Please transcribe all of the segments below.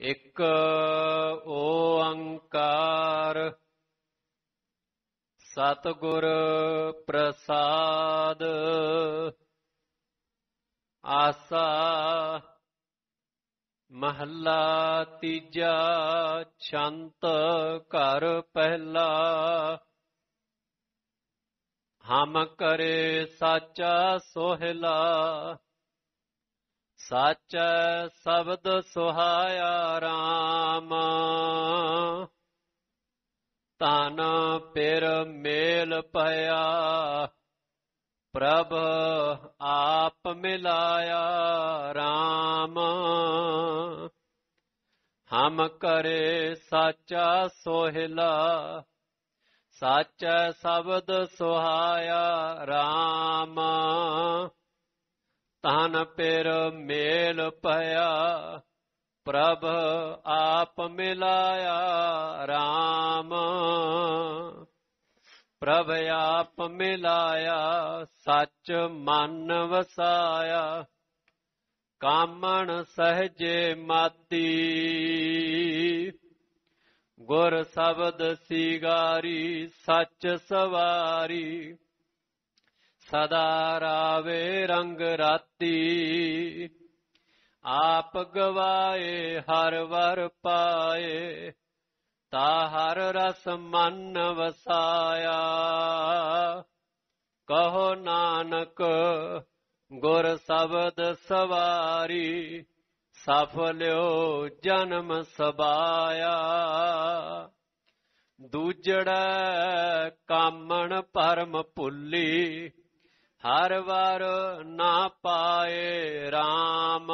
ਇੱਕ ਓੰਕਾਰ ਸਤਗੁਰ ਪ੍ਰਸਾਦ ਆਸਾ ਮਹੱਲਾ ਤੀਜਾ ਛੰਤ ਘਰ ਪਹਿਲਾ ਹਮ ਕਰੇ ਸਾਚਾ ਸੋਹਿਲਾ ਸੱਚ ਸਬਦ ਸੁਹਾਇਆ RAM ਤਨ ਪਿਰ ਮੇਲ ਭਇਆ ਪ੍ਰਭ ਆਪ ਮਿਲਾਇਆ RAM ਹਮ ਕਰੇ ਸਾਚਾ ਸੋਹਿਲਾ ਸਾਚਾ ਸ਼ਬਦ ਸੁਹਾਇਆ RAM ਤਨ ਪਿਰ ਮੇਲ ਭਇਆ ਪ੍ਰਭ ਆਪ ਮਿਲਾਇਆ RAM ਪ੍ਰਭ ਆਪ ਮਿਲਾਇਆ ਸੱਚ ਮਨ ਵਸਾਇਆ ਕਾਮਣ ਸਹਜੇ ਮਾਤੀ ਗੁਰ ਸ਼ਬਦ ਸਿਗਾਰੀ ਸੱਚ ਸਵਾਰੀ ਸਦਾ ਰਾਵੇ ਰੰਗ ਰਾਤੀ ਆਪ ਗਵਾਏ ਹਰ ਵਰ ਪਾਏ ਤਾ ਹਰ ਰਸ ਮਨ ਵਸਾਇਆ ਕਹੋ ਨਾਨਕ ਗੁਰ ਸ਼ਬਦ ਸਵਾਰੀ ਸਫਲਿਓ ਜਨਮ ਸਬਾਇਆ ਦੂਜੜਾ ਕਾਮਣ ਪਰਮ ਭੁੱਲੀ ਹਰ ਵਾਰ ਨਾ ਪਾਏ RAM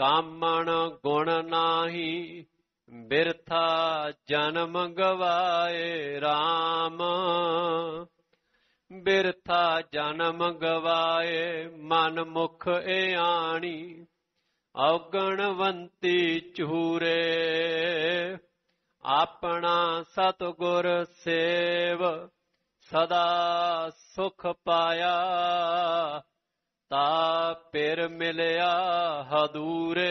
ਕਾਮਣ ਗੁਣ ਨਾਹੀ ਬਿਰਥਾ ਜਨਮ ਗਵਾਏ RAM ਬਿਰਥਾ ਜਨਮ ਗਵਾਏ ਮਨ ਮੁਖ ਇਆਣੀ ਔਗਣਵੰਤੀ ਚੂਰੇ ਆਪਣਾ ਸਤਗੁਰ ਸੇਵ ਸਦਾ ਸੁਖ ਪਾਇਆ ਤਾ ਪਿਰ ਮਿਲਿਆ ਹਦੂਰੇ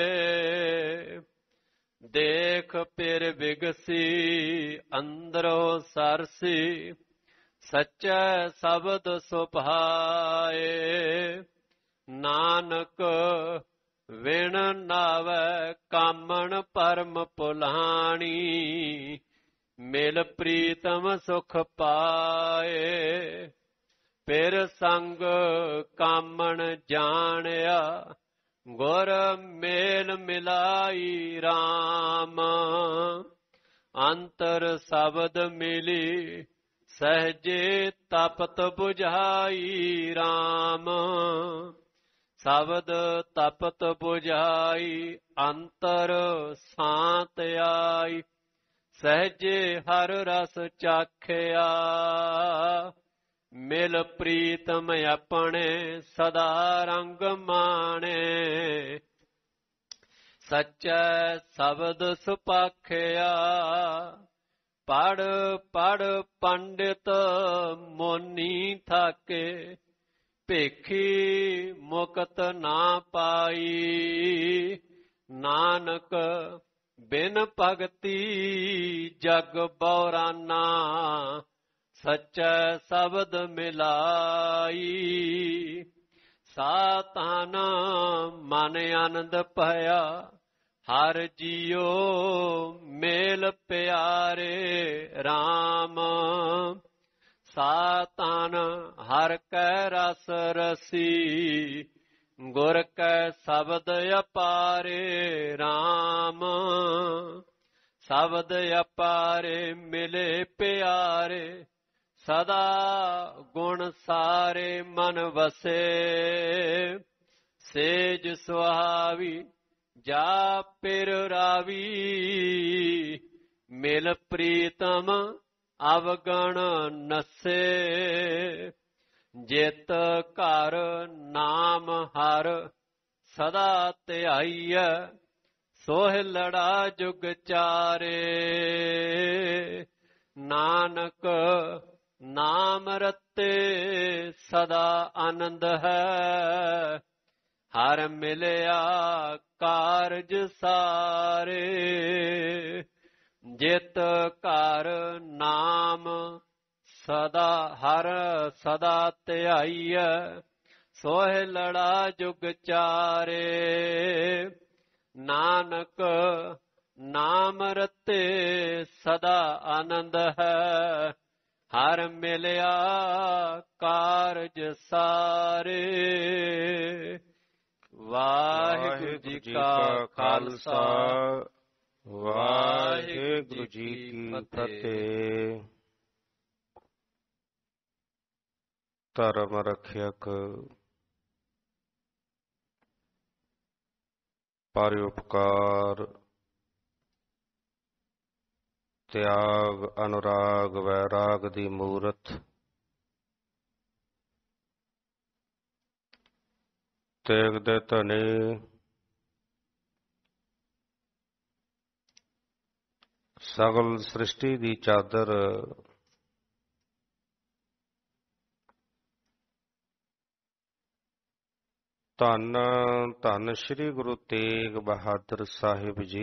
ਦੇਖ ਪਿਰ ਵਿਗਸੀ ਅੰਦਰੋਂ ਸਰਸੀ ਸਚ ਸ਼ਬਦ ਸੁਭਾਏ ਨਾਨਕ ਵਿਣ ਨਾਵੇ ਕਾਮਣ ਪਰਮ ਪੁਲਾਣੀ ਮਿਲ ਪ੍ਰੀਤਮ ਸੁਖ ਪਾਏ ਪਰ ਸੰਗ ਕਾਮਣ ਜਾਣਿਆ ਗੁਰ ਮੇਲ ਮਿਲਾਈ RAM ਅੰਤਰ ਸ਼ਬਦ ਮਿਲੀ ਸਹਜੇ ਤਪਤ 부ਝਾਈ RAM ਸ਼ਬਦ ਤਪਤ 부ਝਾਈ ਅੰਤਰ ਸਾਤ ਆਈ ਸਹਿਜ ਹਰ ਰਸ ਚਾਖਿਆ ਮਿਲ ਪ੍ਰੀਤਮ ਆਪਣੇ ਸਦਾ ਰੰਗ ਮਾਣੇ ਸੱਚ ਸ਼ਬਦ ਸੁਪਾਖਿਆ ਪੜ ਪੜ ਪੰਡਿਤ ਮੋਨੀ ਥਾਕੇ ਭੇਖੀ ਮੁਕਤ ਨਾ ਪਾਈ ਨਾਨਕ ਬਿਨ ਭਗਤੀ ਜਗ ਬੌਰਾਨਾ ਸਚ ਸ਼ਬਦ ਮਿਲਾਈ ਸਾਤਾਨ ਮਨ ਆਨੰਦ ਭਇਆ ਹਰ ਜਿਉ ਮੇਲ ਪਿਆਰੇ RAM ਸਾਤਾਨ ਹਰ ਕੈ ਰਸ ਰਸੀ ਗੁਰ ਕੈ ਸ਼ਬਦ ਅਪਾਰੇ RAM ਸ਼ਬਦ ਅਪਾਰੇ ਮਿਲੇ ਪਿਆਰੇ ਸਦਾ ਗੁਣ ਸਾਰੇ ਮਨ ਵਸੇ ਸੇਜ ਸੁਹਾਵੀ ਜਾ ਪਿਰ ਰਾਵੀ ਮਿਲ ਪ੍ਰੀਤਮ ਅਵਗਣ ਨਸੇ ਜਿਤ ਘਰ ਨਾਮ ਹਰ ਸਦਾ ਧਿਆਈਐ ਸੋਹਿ ਲੜਾ ਜੁਗ ਚਾਰੇ ਨਾਨਕ ਨਾਮ ਰਤੇ ਸਦਾ ਆਨੰਦ ਹੈ ਹਰ ਮਿਲਿਆ ਕਾਰਜ ਸਾਰੇ ਜਿਤ ਘਰ ਨਾਮ ਸਦਾ ਹਰ ਸਦਾ ਧਿਆਈਐ ਸੋਹਿ ਲੜਾ ਜੁਗ ਚਾਰੇ ਨਾਨਕ ਨਾਮ ਰਤੇ ਸਦਾ ਆਨੰਦ ਹੈ ਹਰ ਮਿਲਿਆ ਕਾਰਜ ਸਾਰੇ ਵਾਹਿਗੁਰੂ ਜੀ ਕਾ ਖਾਲਸਾ ਵਾਹਿਗੁਰੂ ਜੀ ਕੀ ਫਤਿਹ ਧਰਮ ਰਖਿਅਕ ਪਰਉਪਕਾਰ ਤਿਆਗ ਅਨੁਰਾਗ ਵੈਰਾਗ ਦੀ ਮੂਰਤ ਤੇਗ ਦੇ ਧਨੇ ਸਗਲ ਸ੍ਰਿਸ਼ਟੀ ਦੀ ਚਾਦਰ ਧੰਨ ਧੰਨ ਸ੍ਰੀ ਗੁਰੂ ਤੇਗ ਬਹਾਦਰ ਸਾਹਿਬ ਜੀ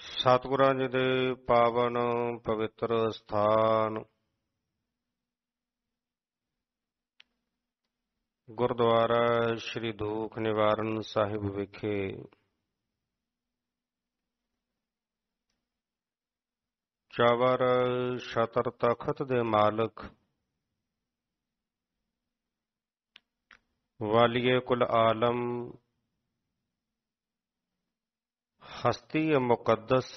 ਸਤਿਗੁਰਾਂ ਜੀ ਦੇ ਪਾਵਨ ਪਵਿੱਤਰ ਸਥਾਨ ਗੁਰਦੁਆਰਾ ਸ੍ਰੀ ਦੂਖ ਨਿਵਾਰਨ ਸਾਹਿਬ ਵਿਖੇ ਚਵਰ ਸ਼ਤਰ ਤਖਤ ਦੇ ਮਾਲਕ ਵਾਲੀਏ ਕੁਲ ਆਲਮ ਹਸਤੀ ਮੁਕੱਦਸ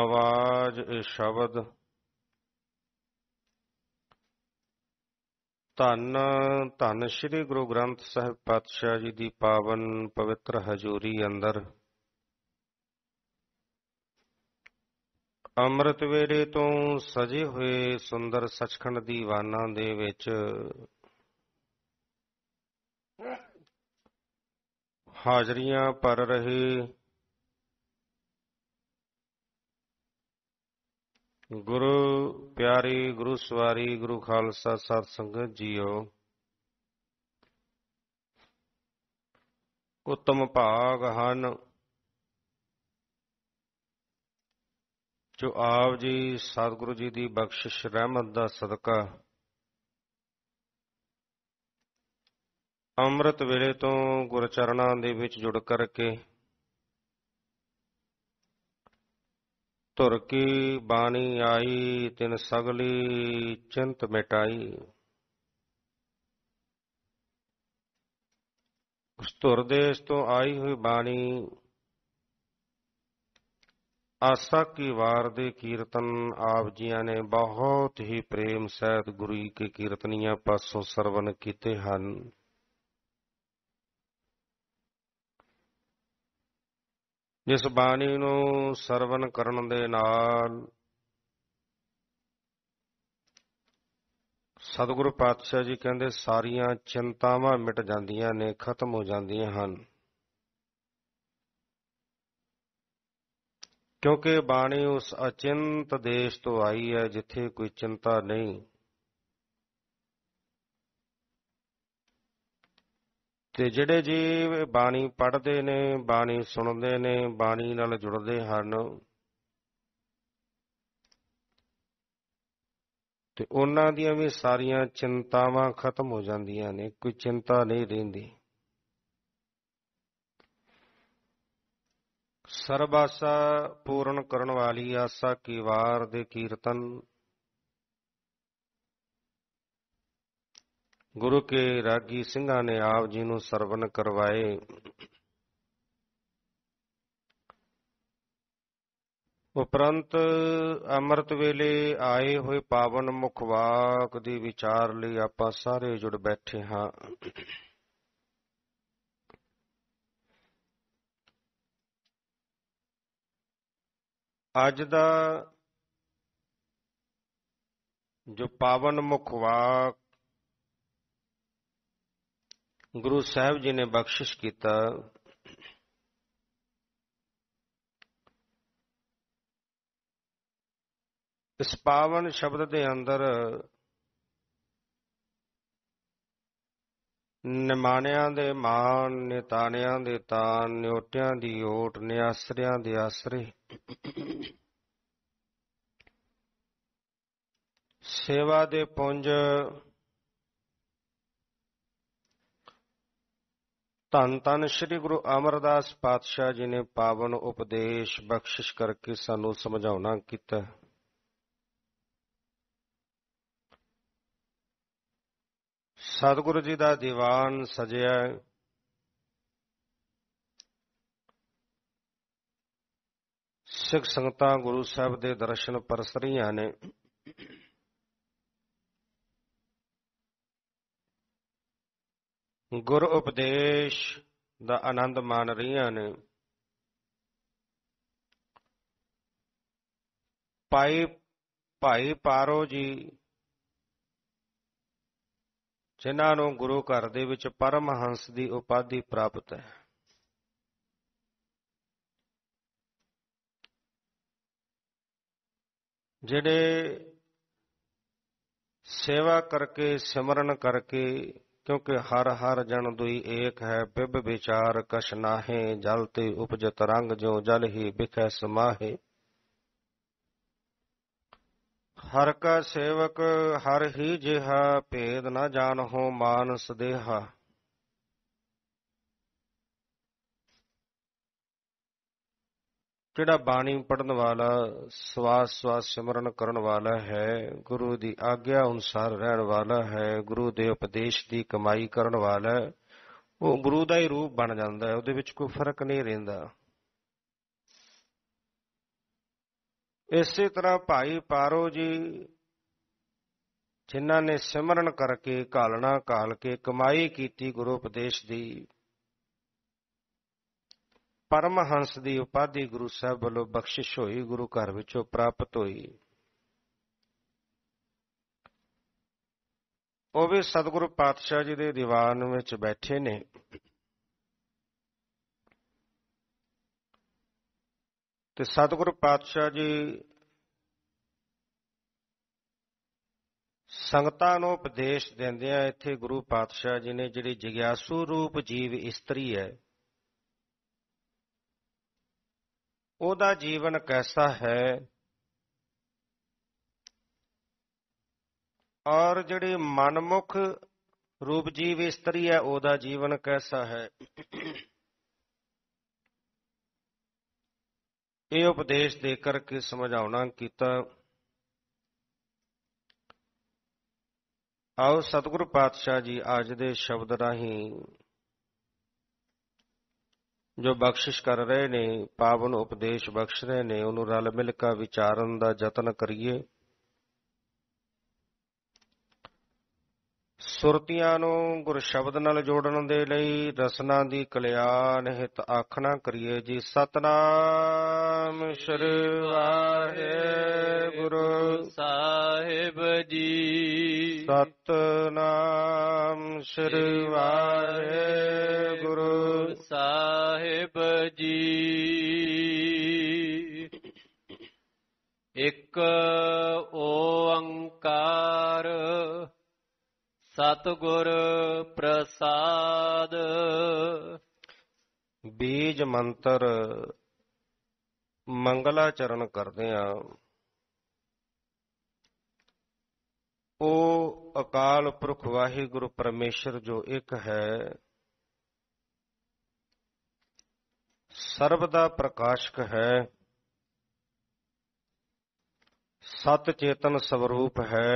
ਆਵਾਜ਼ ਸ਼ਬਦ ਧੰਨ ਧੰਨ ਸ੍ਰੀ ਗੁਰੂ ਗ੍ਰੰਥ ਸਾਹਿਬ ਪਾਤਸ਼ਾਹ ਜੀ ਦੀ ਪਾਵਨ ਪਵਿੱਤਰ ਹਜ਼ੂਰੀ ਅੰਦਰ ਅੰਮ੍ਰਿਤ ਵੇਲੇ ਤੋਂ ਸਜੇ ਹੋਏ ਸੁੰਦਰ ਸਚਖੰਡ ਦੀਵਾਨਾਂ ਦੇ ਵਿੱਚ ਹਾਜ਼ਰੀਆਂ ਪਰ ਰਹੇ ਗੁਰੂ ਪਿਆਰੀ ਗੁਰੂ ਸਵਾਰੀ ਗੁਰੂ ਖਾਲਸਾ ਸਾਧ ਸੰਗਤ ਜੀਓ ਉਤਮ ਭਾਗ ਹਨ ਜੋ ਆਪ ਜੀ ਸਤਿਗੁਰੂ ਜੀ ਦੀ ਬਖਸ਼ਿਸ਼ ਰਹਿਮਤ ਦਾ ਸਦਕਾ ਅੰਮ੍ਰਿਤ ਵੇਲੇ ਤੋਂ ਗੁਰਚਰਨਾਂ ਦੇ ਵਿੱਚ ਜੁੜ ਕਰਕੇ ਤੁਰ ਕੇ ਬਾਣੀ ਆਈ ਤਿਨ ਸਗਲੀ ਚਿੰਤ ਮਿਟਾਈ ਉਸ ਧੁਰ ਤੋਂ ਆਈ ਹੋਈ ਬਾਣੀ ਆਸਾ ਕੀ ਵਾਰ ਦੇ ਕੀਰਤਨ ਆਪ ਜੀਆਂ ਨੇ ਬਹੁਤ ਹੀ ਪ੍ਰੇਮ ਸਹਿਤ ਗੁਰੂ ਕੇ ਕੀਰਤਨੀਆਂ ਪਾਸੋਂ ਸਰਵਨ ਕੀਤੇ ਹਨ ਜਿਸ ਬਾਣੀ ਨੂੰ ਸਰਵਨ ਕਰਨ ਦੇ ਨਾਲ ਸਤਿਗੁਰੂ ਪਾਤਸ਼ਾਹ ਜੀ ਕਹਿੰਦੇ ਸਾਰੀਆਂ ਚਿੰਤਾਵਾਂ ਮਿਟ ਜਾਂਦੀਆਂ ਨੇ ਖਤਮ ਹੋ ਜਾਂਦੀਆਂ ਹਨ ਕਿਉਂਕਿ ਬਾਣੀ ਉਸ ਅਚਿੰਤ ਦੇਸ਼ ਤੋਂ ਆਈ ਹੈ ਜਿੱਥੇ ਕੋਈ ਚਿੰਤਾ ਨਹੀਂ ਤੇ ਜਿਹੜੇ ਜੀਵ ਬਾਣੀ ਪੜ੍ਹਦੇ ਨੇ ਬਾਣੀ ਸੁਣਦੇ ਨੇ ਬਾਣੀ ਨਾਲ ਜੁੜਦੇ ਹਨ ਤੇ ਉਹਨਾਂ ਦੀਆਂ ਵੀ ਸਾਰੀਆਂ ਚਿੰਤਾਵਾਂ ਖਤਮ ਹੋ ਜਾਂਦੀਆਂ ਨੇ ਕੋਈ ਚਿੰਤਾ ਨਹੀਂ ਰਹਿੰਦੀ ਸਰਬਾਸਾ ਪੂਰਨ ਕਰਨ ਵਾਲੀ ਆਸਾ ਕੀ ਵਾਰ ਦੇ ਕੀਰਤਨ ਗੁਰੂ ਕੇ ਰਾਗੀ ਸਿੰਘਾਂ ਨੇ ਆਪ ਜੀ ਨੂੰ ਸਰਵਨ ਕਰਵਾਏ ਉਪਰੰਤ ਅੰਮ੍ਰਿਤ ਵੇਲੇ ਆਏ ਹੋਏ ਪਾਵਨ ਮੁਖਵਾਕ ਦੀ ਵਿਚਾਰ ਲਈ ਆਪਾਂ ਸਾਰੇ ਜੁੜ ਬੈਠੇ ਹਾਂ ਅੱਜ ਦਾ ਜੋ ਪਾਵਨ ਮੁਖ ਵਾਕ ਗੁਰੂ ਸਾਹਿਬ ਜੀ ਨੇ ਬਖਸ਼ਿਸ਼ ਕੀਤਾ ਇਸ ਪਾਵਨ ਸ਼ਬਦ ਦੇ ਅੰਦਰ ਨਿਮਾਣਿਆਂ ਦੇ ਮਾਨ ਨਿਤਾਣਿਆਂ ਦੇ ਤਾਨ ਨਿਉਟਿਆਂ ਦੀ ਓਟ ਨਿਆਸਰਿਆਂ ਦੇ ਆਸਰੇ ਸੇਵਾ ਦੇ ਪੁੰਜ ਤਨ ਤਨ ਸ੍ਰੀ ਗੁਰੂ ਅਮਰਦਾਸ ਪਾਤਸ਼ਾਹ ਜੀ ਨੇ ਪਾਵਨ ਉਪਦੇਸ਼ ਬਖਸ਼ਿਸ਼ ਕਰਕੇ ਸਾਨੂੰ ਸਮਝਾਉਣਾ ਕੀਤਾ ਸਤਿਗੁਰੂ ਜੀ ਦਾ ਦੀਵਾਨ ਸਜਿਆ ਸਿੱਖ ਸੰਗਤਾਂ ਗੁਰੂ ਸਾਹਿਬ ਦੇ ਦਰਸ਼ਨ ਪਰਸਰੀਆਂ ਨੇ ਗੁਰ ਉਪਦੇਸ਼ ਦਾ ਆਨੰਦ ਮਾਣ ਰਹੀਆਂ ਨੇ ਪਾਈ ਭਾਈ ਪਾਰੋ ਜੀ ਜਿਨ੍ਹਾਂ ਨੂੰ ਗੁਰੂ ਘਰ ਦੇ ਵਿੱਚ ਪਰਮ ਹੰਸ ਦੀ ਉਪਾਧੀ ਪ੍ਰਾਪਤ ਹੈ ਜਿਹੜੇ ਸੇਵਾ ਕਰਕੇ ਸਿਮਰਨ ਕਰਕੇ ਕਿਉਂਕਿ ਹਰ ਹਰ ਜਨ ਦੁਈ ਏਕ ਹੈ ਬਿਬ ਵਿਚਾਰ ਕਛ ਨਾਹੇ ਜਲ ਤੇ ਉਪਜਤ ਰੰਗ ਜੋ ਜਲ ਹੀ ਬਿਖੈ ਸਮਾਹੇ ਹਰ ਕਾ ਸੇਵਕ ਹਰ ਹੀ ਜਿਹਾ ਭੇਦ ਨਾ ਹੋ ਮਾਨਸ ਦੇਹਾ ਜਿਹੜਾ ਬਾਣੀ ਪੜਨ ਵਾਲਾ ਸਵਾਸ ਸਵਾਸ ਸਿਮਰਨ ਕਰਨ ਵਾਲਾ ਹੈ ਗੁਰੂ ਦੀ ਆਗਿਆ ਅਨੁਸਾਰ ਰਹਿਣ ਵਾਲਾ ਹੈ ਗੁਰੂ ਦੇ ਉਪਦੇਸ਼ ਦੀ ਕਮਾਈ ਕਰਨ ਵਾਲਾ ਉਹ ਗੁਰੂ ਦਾ ਹੀ ਰੂਪ ਬਣ ਜਾਂਦਾ ਹੈ ਉਹਦੇ ਵਿੱਚ ਕੋਈ ਫਰਕ ਨਹੀਂ ਰਹਿੰਦਾ ਇਸੇ ਤਰ੍ਹਾਂ ਭਾਈ ਪਾਰੋ ਜੀ ਜਿਨ੍ਹਾਂ ਨੇ ਸਿਮਰਨ ਕਰਕੇ ਕਾਲਣਾ ਕਾਲ ਕੇ ਕਮਾਈ ਕੀਤੀ ਗੁਰੂ ਉਪਦੇਸ਼ ਦੀ ਪਰਮ ਹੰਸ ਦੀ ਉਪਾਧੀ ਗੁਰੂ ਸਾਹਿਬ ਵੱਲੋਂ ਬਖਸ਼ਿਸ਼ ਹੋਈ ਗੁਰੂ ਘਰ ਵਿੱਚੋਂ ਪ੍ਰਾਪਤ ਹੋਈ ਉਹ ਵੀ ਸਤਿਗੁਰੂ ਪਾਤਸ਼ਾਹ ਜੀ ਦੇ ਦੀਵਾਨ ਵਿੱਚ ਬੈਠੇ ਨੇ ਤੇ ਸਤਿਗੁਰ ਪਾਤਸ਼ਾਹ ਜੀ ਸੰਗਤਾਂ ਨੂੰ ਉਪਦੇਸ਼ ਦਿੰਦੇ ਆ ਇੱਥੇ ਗੁਰੂ ਪਾਤਸ਼ਾਹ ਜੀ ਨੇ ਜਿਹੜੀ ਜਿਗਿਆਸੂ ਰੂਪ ਜੀਵ ਇਸਤਰੀ ਹੈ ਉਹਦਾ ਜੀਵਨ ਕੈਸਾ ਹੈ ਔਰ ਜਿਹੜੀ ਮਨਮੁਖ ਰੂਪ ਜੀਵ ਇਸਤਰੀ ਹੈ ਉਹਦਾ ਜੀਵਨ ਕੈਸਾ ਹੈ ਇਹ ਉਪਦੇਸ਼ ਦੇ ਕਰਕੇ ਸਮਝਾਉਣਾ ਕੀਤਾ ਆਓ ਸਤਿਗੁਰੂ ਪਾਤਸ਼ਾਹ ਜੀ ਅੱਜ ਦੇ ਸ਼ਬਦ ਰਾਹੀਂ ਜੋ ਬਖਸ਼ਿਸ਼ ਕਰ ਰਹੇ ਨੇ ਪਾਵਨ ਉਪਦੇਸ਼ ਬਖਸ਼ ਰਹੇ ਨੇ ਉਹਨੂੰ ਰਲ ਮਿਲ ਕੇ ਵਿਚਾਰਨ ਦਾ ਯਤਨ ਕਰੀਏ ਸੁਰਤੀਆਂ ਨੂੰ ਗੁਰ ਸ਼ਬਦ ਨਾਲ ਜੋੜਨ ਦੇ ਲਈ ਰਸਨਾ ਦੀ ਕਲਿਆਣ ਹਿਤ ਆਖਣਾ ਕਰੀਏ ਜੀ ਸਤਨਾਮ ਸ਼੍ਰੀ ਵਾਹਿਗੁਰੂ ਸਾਹਿਬ ਜੀ ਸਤਨਾਮ ਸ਼੍ਰੀ ਵਾਹਿਗੁਰੂ ਸਾਹਿਬ ਜੀ ਇੱਕ ਸਤਗੁਰ ਪ੍ਰਸਾਦ ਬੀਜ ਮੰਤਰ ਮੰਗਲਾ ਚਰਨ ਕਰਦੇ ਆ ਉਹ ਅਕਾਲ ਪੁਰਖ ਵਾਹਿਗੁਰੂ ਪਰਮੇਸ਼ਰ ਜੋ ਇੱਕ ਹੈ ਸਰਬ ਦਾ ਪ੍ਰਕਾਸ਼ਕ ਹੈ ਸਤ ਚੇਤਨ ਸਵਰੂਪ ਹੈ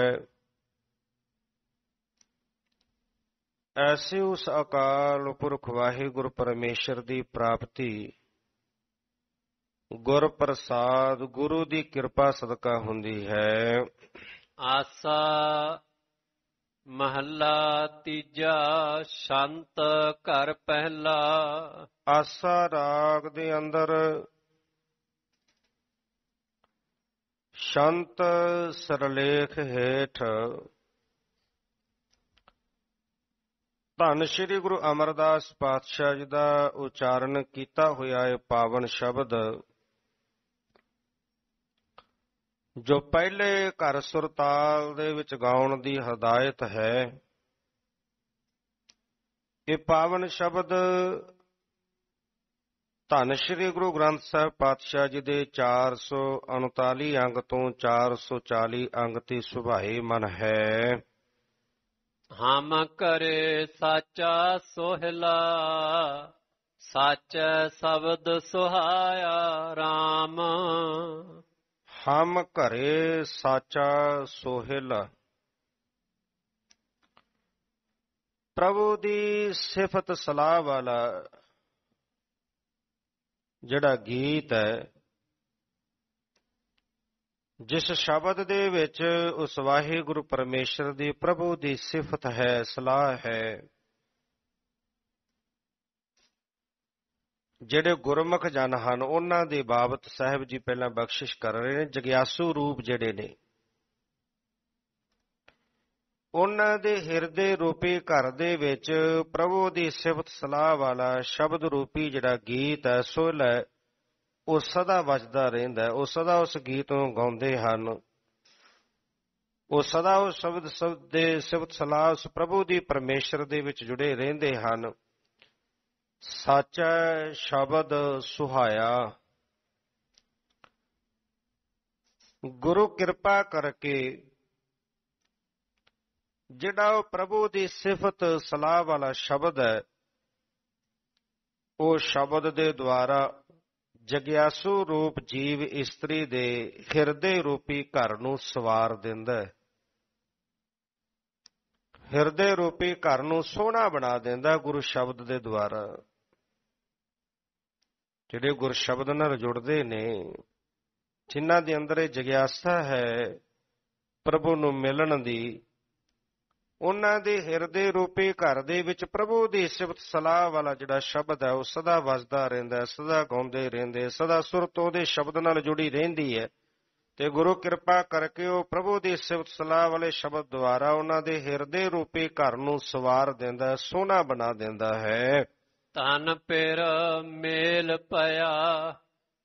ਐਸੇ ਉਸ ਅਕਾਲ ਪੁਰਖ ਵਾਹਿਗੁਰੂ ਪਰਮੇਸ਼ਰ ਦੀ ਪ੍ਰਾਪਤੀ ਗੁਰ ਪ੍ਰਸਾਦ ਗੁਰੂ ਦੀ ਕਿਰਪਾ ਸਦਕਾ ਹੁੰਦੀ ਹੈ ਆਸਾ ਮਹੱਲਾ ਤੀਜਾ ਸ਼ੰਤ ਘਰ ਪਹਿਲਾ ਆਸਾ ਰਾਗ ਦੇ ਅੰਦਰ ਸ਼ੰਤ ਸਰਲੇਖ ਹੇਠ ਧੰਨ ਸ੍ਰੀ ਗੁਰੂ ਅਮਰਦਾਸ ਪਾਤਸ਼ਾਹ ਜੀ ਦਾ ਉਚਾਰਨ ਕੀਤਾ ਹੋਇਆ ਇਹ ਪਾਵਨ ਸ਼ਬਦ ਜੋ ਪਹਿਲੇ ਘਰ ਸੁਰਤਾਲ ਦੇ ਵਿੱਚ ਗਾਉਣ ਦੀ ਹਦਾਇਤ ਹੈ ਇਹ ਪਾਵਨ ਸ਼ਬਦ ਧੰਨ ਸ੍ਰੀ ਗੁਰੂ ਗ੍ਰੰਥ ਸਾਹਿਬ ਪਾਤਸ਼ਾਹ ਜੀ ਦੇ 439 ਅੰਗ ਤੋਂ 440 ਅੰਗ ਤੇ ਸੁਭਾਏ ਮਨ ਹੈ ਹਮ ਕਰੇ ਸਾਚਾ ਸੋਹਲਾ ਸੱਚ ਸ਼ਬਦ ਸੁਹਾਇਆ RAM ਹਮ ਕਰੇ ਸਾਚਾ ਸੋਹਿਲ ਪ੍ਰਭੂ ਦੀ ਸਿਫਤ ਸਲਾਹ ਵਾਲਾ ਜਿਹੜਾ ਗੀਤ ਹੈ ਜਿਸ ਸ਼ਬਦ ਦੇ ਵਿੱਚ ਉਸ ਵਾਹਿਗੁਰੂ ਪਰਮੇਸ਼ਰ ਦੀ ਪ੍ਰਭੂ ਦੀ ਸਿਫਤ ਹੈ ਸਲਾਹ ਹੈ ਜਿਹੜੇ ਗੁਰਮੁਖ ਜਨ ਹਨ ਉਹਨਾਂ ਦੇ ਬਾਬਤ ਸਾਹਿਬ ਜੀ ਪਹਿਲਾਂ ਬਖਸ਼ਿਸ਼ ਕਰ ਰਹੇ ਨੇ ਜਗਿਆਸੂ ਰੂਪ ਜਿਹੜੇ ਨੇ ਉਹਨਾਂ ਦੇ ਹਿਰਦੇ ਰੂਪੀ ਘਰ ਦੇ ਵਿੱਚ ਪ੍ਰਭੂ ਦੀ ਸਿਫਤ ਸਲਾਹ ਵਾਲਾ ਸ਼ਬਦ ਰੂਪੀ ਜਿਹੜਾ ਗੀਤ ਹੈ ਸੋਲ ਉਹ ਸਦਾ ਵੱਜਦਾ ਰਹਿੰਦਾ ਹੈ ਉਹ ਸਦਾ ਉਸ ਗੀਤ ਨੂੰ ਗਾਉਂਦੇ ਹਨ ਉਹ ਸਦਾ ਉਹ ਸ਼ਬਦ ਸ਼ਬਦ ਦੇ ਸਿਫਤ ਸਲਾਹ ਉਸ ਪ੍ਰਭੂ ਦੀ ਪਰਮੇਸ਼ਰ ਦੇ ਵਿੱਚ ਜੁੜੇ ਰਹਿੰਦੇ ਹਨ ਸੱਚ ਸ਼ਬਦ ਸੁਹਾਇਆ ਗੁਰੂ ਕਿਰਪਾ ਕਰਕੇ ਜਿਹੜਾ ਉਹ ਪ੍ਰਭੂ ਦੀ ਸਿਫਤ ਸਲਾਹ ਵਾਲਾ ਸ਼ਬਦ ਹੈ ਉਹ ਸ਼ਬਦ ਦੇ ਦੁਆਰਾ ਜਗਿਆਸੂ ਰੂਪ ਜੀਵ ਇਸਤਰੀ ਦੇ ਹਿਰਦੇ ਰੂਪੀ ਘਰ ਨੂੰ ਸਵਾਰ ਦਿੰਦਾ ਹੈ ਹਿਰਦੇ ਰੂਪੀ ਘਰ ਨੂੰ ਸੋਹਣਾ ਬਣਾ ਦਿੰਦਾ ਗੁਰੂ ਸ਼ਬਦ ਦੇ ਦੁਆਰਾ ਜਿਹੜੇ ਗੁਰ ਸ਼ਬਦ ਨਾਲ ਜੁੜਦੇ ਨੇ ਜਿਨ੍ਹਾਂ ਦੇ ਅੰਦਰ ਇਹ ਜਗਿਆਸਾ ਹੈ ਪ੍ਰਭੂ ਨੂੰ ਮਿਲਣ ਦੀ ਉਹਨਾਂ ਦੇ ਹਿਰਦੇ ਰੂਪੇ ਘਰ ਦੇ ਵਿੱਚ ਪ੍ਰਭੂ ਦੀ ਸਿਫਤ ਸਲਾਹ ਵਾਲਾ ਜਿਹੜਾ ਸ਼ਬਦ ਹੈ ਉਹ ਸਦਾ ਵੱਜਦਾ ਰਹਿੰਦਾ ਸਦਾ ਗਾਉਂਦੇ ਰਹਿੰਦੇ ਸਦਾ ਸੁਰਤ ਉਹਦੇ ਸ਼ਬਦ ਨਾਲ ਜੁੜੀ ਰਹਿੰਦੀ ਹੈ ਤੇ ਗੁਰੂ ਕਿਰਪਾ ਕਰਕੇ ਉਹ ਪ੍ਰਭੂ ਦੀ ਸਿਫਤ ਸਲਾਹ ਵਾਲੇ ਸ਼ਬਦ ਦੁਆਰਾ ਉਹਨਾਂ ਦੇ ਹਿਰਦੇ ਰੂਪੇ ਘਰ ਨੂੰ ਸਵਾਰ ਦਿੰਦਾ ਸੋਨਾ ਬਣਾ ਦਿੰਦਾ ਹੈ ਤਨ ਪਿਰ ਮੇਲ ਪਿਆ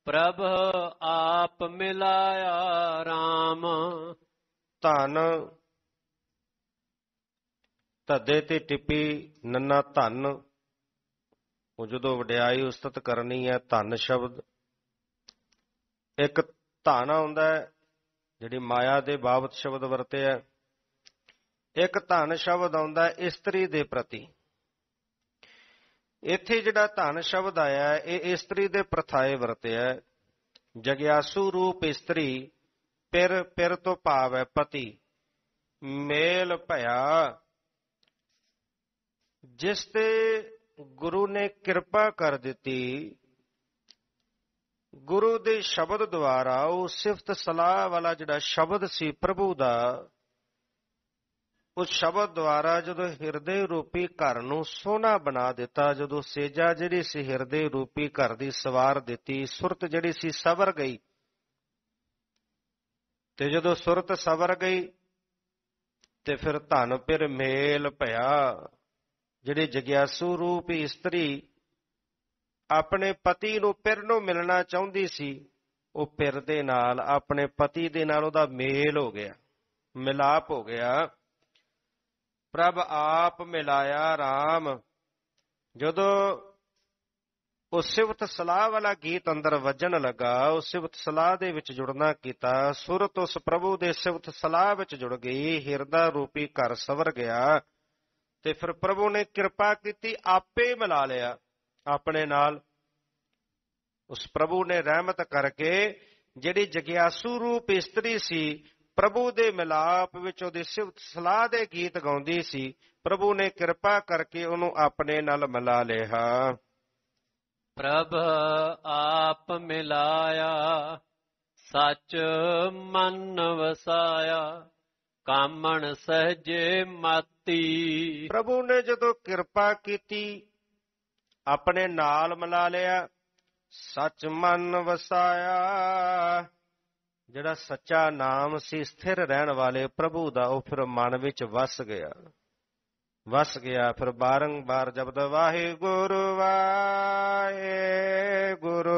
ਪ੍ਰਭ ਆਪ ਮਿਲਾਇਆ RAM ਧਨ ਧੱਦੇ ਤੇ ਟਿੱਪੀ ਨੰਨਾ ਧੰਨ ਉਹ ਜਦੋਂ ਵਡਿਆਈ ਉਸਤਤ ਕਰਨੀ ਹੈ ਧੰਨ ਸ਼ਬਦ ਇੱਕ ਧਨ ਆਉਂਦਾ ਹੈ ਜਿਹੜੀ ਮਾਇਆ ਦੇ ਬਾਬਤ ਸ਼ਬਦ ਵਰਤਿਆ ਇੱਕ ਧਨ ਸ਼ਬਦ ਆਉਂਦਾ ਹੈ ਇਸਤਰੀ ਦੇ ਪ੍ਰਤੀ ਇੱਥੇ ਜਿਹੜਾ ਧਨ ਸ਼ਬਦ ਆਇਆ ਹੈ ਇਹ ਇਸਤਰੀ ਦੇ ਪ੍ਰਥਾਏ ਵਰਤਿਆ ਜਗਿਆਸੂ ਰੂਪ ਇਸਤਰੀ ਪਿਰ ਪਿਰ ਤੋਂ ਭਾਵ ਹੈ ਪਤੀ ਮੇਲ ਭਇਆ ਜਿਸ ਤੇ ਗੁਰੂ ਨੇ ਕਿਰਪਾ ਕਰ ਦਿੱਤੀ ਗੁਰੂ ਦੇ ਸ਼ਬਦ ਦੁਆਰਾ ਉਹ ਸਿਫਤ ਸਲਾਹ ਵਾਲਾ ਜਿਹੜਾ ਸ਼ਬਦ ਸੀ ਪ੍ਰਭੂ ਦਾ ਉਸ ਸ਼ਬਦ ਦੁਆਰਾ ਜਦੋਂ ਹਿਰਦੇ ਰੂਪੀ ਘਰ ਨੂੰ ਸੋਨਾ ਬਣਾ ਦਿੱਤਾ ਜਦੋਂ ਸੇਜਾ ਜਿਹੜੀ ਸੀ ਹਿਰਦੇ ਰੂਪੀ ਘਰ ਦੀ ਸਵਾਰ ਦਿੱਤੀ ਸੁਰਤ ਜਿਹੜੀ ਸੀ ਸਵਰ ਗਈ ਤੇ ਜਦੋਂ ਸੁਰਤ ਸਵਰ ਗਈ ਤੇ ਫਿਰ ਧਨ ਪਿਰ ਮੇਲ ਭਇਆ ਜਿਹੜੇ ਜਗਿਆਸੂ ਰੂਪ ਇਸਤਰੀ ਆਪਣੇ ਪਤੀ ਨੂੰ ਪਿਰ ਨੂੰ ਮਿਲਣਾ ਚਾਹੁੰਦੀ ਸੀ ਉਹ ਪਿਰ ਦੇ ਨਾਲ ਆਪਣੇ ਪਤੀ ਦੇ ਨਾਲ ਉਹਦਾ ਮੇਲ ਹੋ ਗਿਆ ਮਿਲਾਪ ਹੋ ਗਿਆ ਪ੍ਰਭ ਆਪ ਮਿਲਾਇਆ RAM ਜਦੋਂ ਉਹ ਸਿਵਤ ਸਲਾਹ ਵਾਲਾ ਗੀਤ ਅੰਦਰ ਵੱਜਣ ਲੱਗਾ ਉਹ ਸਿਵਤ ਸਲਾਹ ਦੇ ਵਿੱਚ ਜੁੜਨਾ ਕੀਤਾ ਸੁਰਤ ਉਸ ਪ੍ਰਭੂ ਦੇ ਸਿਵਤ ਸਲਾਹ ਵਿੱਚ ਜੁੜ ਗਈ ਹਿਰਦਾ ਰੂਪੀ ਘਰ ਸਵਰ ਗਿਆ ਤੇ ਫਿਰ ਪ੍ਰਭੂ ਨੇ ਕਿਰਪਾ ਕੀਤੀ ਆਪੇ ਮਿਲਾ ਲਿਆ ਆਪਣੇ ਨਾਲ ਉਸ ਪ੍ਰਭੂ ਨੇ ਰਹਿਮਤ ਕਰਕੇ ਜਿਹੜੀ ਜਗਿਆਸੂ ਰੂਪ ਇਸਤਰੀ ਸੀ ਪ੍ਰਭੂ ਦੇ ਮਿਲਾਪ ਵਿੱਚ ਉਹਦੇ ਸਿਫਤ ਸਲਾਹ ਦੇ ਗੀਤ ਗਾਉਂਦੀ ਸੀ ਪ੍ਰਭੂ ਨੇ ਕਿਰਪਾ ਕਰਕੇ ਉਹਨੂੰ ਆਪਣੇ ਨਾਲ ਮਿਲਾ ਲਿਆ ਪ੍ਰਭ ਆਪ ਮਿਲਾਇਆ ਸੱਚ ਮਨ ਵਸਾਇਆ ਕਾਮਣ ਸਹਜੇ ਮਤ ਕੀਤੀ ਪ੍ਰਭੂ ਨੇ ਜਦੋਂ ਕਿਰਪਾ ਕੀਤੀ ਆਪਣੇ ਨਾਲ ਮਿਲਾ ਲਿਆ ਸੱਚ ਮਨ ਵਸਾਇਆ ਜਿਹੜਾ ਸੱਚਾ ਨਾਮ ਸੀ ਸਥਿਰ ਰਹਿਣ ਵਾਲੇ ਪ੍ਰਭੂ ਦਾ ਉਹ ਫਿਰ ਮਨ ਵਿੱਚ ਵਸ ਗਿਆ ਵਸ ਗਿਆ ਫਿਰ ਬਾਰੰਬਾਰ ਜਪਦਾ ਵਾਹਿਗੁਰੂ ਵਾਹਿਗੁਰੂ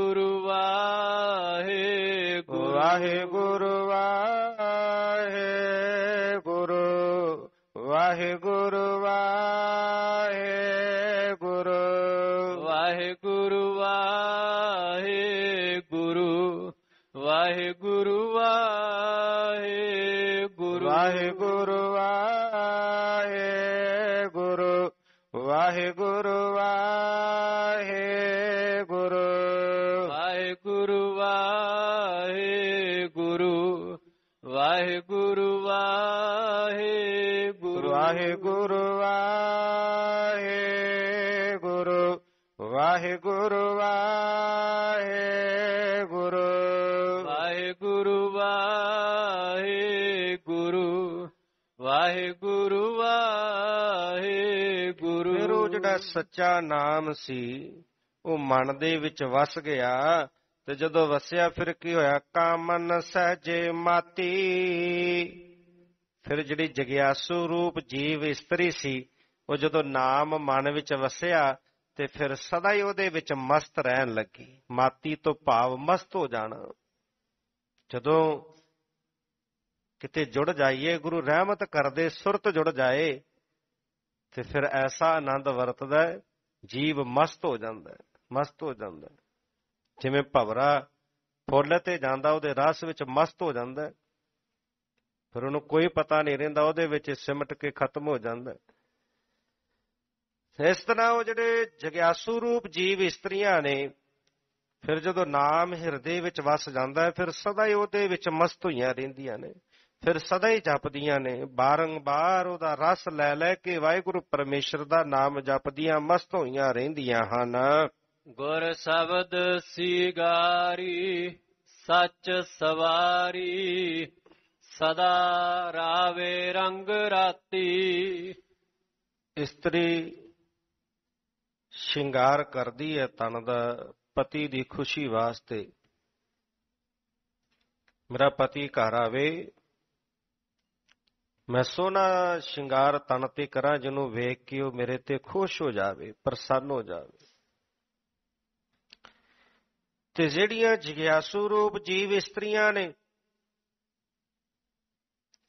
Hare Guru. ਸੱਚਾ ਨਾਮ ਸੀ ਉਹ ਮਨ ਦੇ ਵਿੱਚ ਵਸ ਗਿਆ ਤੇ ਜਦੋਂ ਵਸਿਆ ਫਿਰ ਕੀ ਹੋਇਆ ਕਾਮਨ ਸਹਜੇ ਮਾਤੀ ਫਿਰ ਜਿਹੜੀ ਜਗਿਆਸੂ ਰੂਪ ਜੀਵ ਇਸਤਰੀ ਸੀ ਉਹ ਜਦੋਂ ਨਾਮ ਮਨ ਵਿੱਚ ਵਸਿਆ ਤੇ ਫਿਰ ਸਦਾ ਹੀ ਉਹਦੇ ਵਿੱਚ ਮਸਤ ਰਹਿਣ ਲੱਗੀ ਮਾਤੀ ਤੋਂ ਭਾਵ ਮਸਤ ਹੋ ਜਾਣਾ ਜਦੋਂ ਕਿਤੇ ਜੁੜ ਜਾਈਏ ਗੁਰੂ ਰਹਿਮਤ ਕਰਦੇ ਸੁਰਤ ਜੁੜ ਜਾਏ ਤੇ ਫਿਰ ਐਸਾ ਆਨੰਦ ਵਰਤਦਾ ਹੈ ਜੀਵ ਮਸਤ ਹੋ ਜਾਂਦਾ ਹੈ ਮਸਤ ਹੋ ਜਾਂਦਾ ਜਿਵੇਂ ਭਵਰਾ ਫੁੱਲ ਤੇ ਜਾਂਦਾ ਉਹਦੇ ਰਸ ਵਿੱਚ ਮਸਤ ਹੋ ਜਾਂਦਾ ਫਿਰ ਉਹਨੂੰ ਕੋਈ ਪਤਾ ਨਹੀਂ ਰਹਿੰਦਾ ਉਹਦੇ ਵਿੱਚ ਸਿਮਟ ਕੇ ਖਤਮ ਹੋ ਜਾਂਦਾ ਇਸ ਤਰ੍ਹਾਂ ਉਹ ਜਿਹੜੇ ਜਗਿਆਸੂ ਰੂਪ ਜੀਵ ਇਸਤਰੀਆਂ ਨੇ ਫਿਰ ਜਦੋਂ ਨਾਮ ਹਿਰਦੇ ਵਿੱਚ ਵਸ ਜਾਂਦਾ ਹੈ ਫਿਰ ਸਦਾ ਹੀ ਉਹਦੇ ਵਿੱਚ ਮਸਤ ਹੋਈਆਂ ਰਹਿੰਦੀਆਂ ਨੇ ਫਿਰ ਸਦਾ ਹੀ ਜਪਦੀਆਂ ਨੇ ਬਾਰੰਬਾਰ ਉਹਦਾ ਰਸ ਲੈ ਲੈ ਕੇ ਵਾਹਿਗੁਰੂ ਪਰਮੇਸ਼ਰ ਦਾ ਨਾਮ ਜਪਦੀਆਂ ਮਸਤ ਹੋਈਆਂ ਰਹਿੰਦੀਆਂ ਹਨ ਗੁਰ ਸ਼ਬਦ ਸਿਗਾਰੀ ਸੱਚ ਸਵਾਰੀ ਸਦਾ ਰਾਵੇ ਰੰਗ ਰਾਤੀ ਇਸਤਰੀ ਸ਼ਿੰਗਾਰ ਕਰਦੀ ਹੈ ਤਨ ਦਾ ਪਤੀ ਦੀ ਖੁਸ਼ੀ ਵਾਸਤੇ ਮੇਰਾ ਪਤੀ ਘਰ ਆਵੇ ਮੈਂ ਸੋਨਾ ਸ਼ਿੰਗਾਰ ਤਨ ਤੇ ਕਰਾਂ ਜਿਹਨੂੰ ਵੇਖ ਕੇ ਉਹ ਮੇਰੇ ਤੇ ਖੁਸ਼ ਹੋ ਜਾਵੇ ਪ੍ਰਸੰਨ ਹੋ ਜਾਵੇ ਤੇ ਜਿਹੜੀਆਂ ਜਿਗਿਆਸੂ ਰੂਪ ਜੀਵ ਇਸਤਰੀਆਂ ਨੇ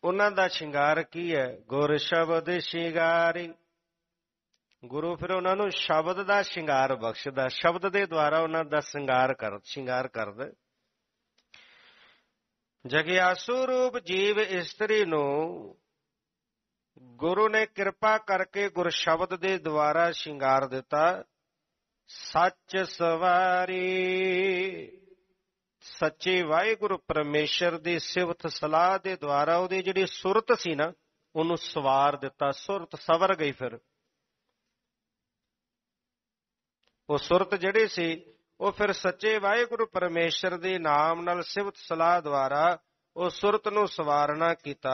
ਉਹਨਾਂ ਦਾ ਸ਼ਿੰਗਾਰ ਕੀ ਹੈ ਗੁਰ ਸ਼ਬਦ ਸ਼ਿੰਗਾਰੀ ਗੁਰੂ ਫਿਰ ਉਹਨਾਂ ਨੂੰ ਸ਼ਬਦ ਦਾ ਸ਼ਿੰਗਾਰ ਬਖਸ਼ਦਾ ਸ਼ਬਦ ਦੇ ਦੁਆਰਾ ਉਹਨਾਂ ਦਾ ਸ਼ਿੰਗਾਰ ਕਰ ਸ਼ਿੰਗਾਰ ਕਰਦਾ ਜਗਿਆਸੂ ਰੂਪ ਜੀਵ ਇਸਤਰੀ ਨੂੰ ਗੁਰੂ ਨੇ ਕਿਰਪਾ ਕਰਕੇ ਗੁਰ ਸ਼ਬਦ ਦੇ ਦੁਆਰਾ ਸ਼ਿੰਗਾਰ ਦਿੱਤਾ ਸੱਚ ਸਵਾਰੀ ਸੱਚੇ ਵਾਹਿਗੁਰੂ ਪਰਮੇਸ਼ਰ ਦੀ ਸਿਵਤ ਸਲਾਹ ਦੇ ਦੁਆਰਾ ਉਹਦੀ ਜਿਹੜੀ ਸੁਰਤ ਸੀ ਨਾ ਉਹਨੂੰ ਸਵਾਰ ਦਿੱਤਾ ਸੁਰਤ ਸਵਰ ਗਈ ਫਿਰ ਉਹ ਸੁਰਤ ਜਿਹੜੀ ਸੀ ਉਹ ਫਿਰ ਸੱਚੇ ਵਾਹਿਗੁਰੂ ਪਰਮੇਸ਼ਰ ਦੇ ਨਾਮ ਨਾਲ ਸਿਵਤ ਸਲਾਹ ਦੁਆਰਾ ਉਹ ਸੁਰਤ ਨੂੰ ਸਵਾਰਨਾ ਕੀਤਾ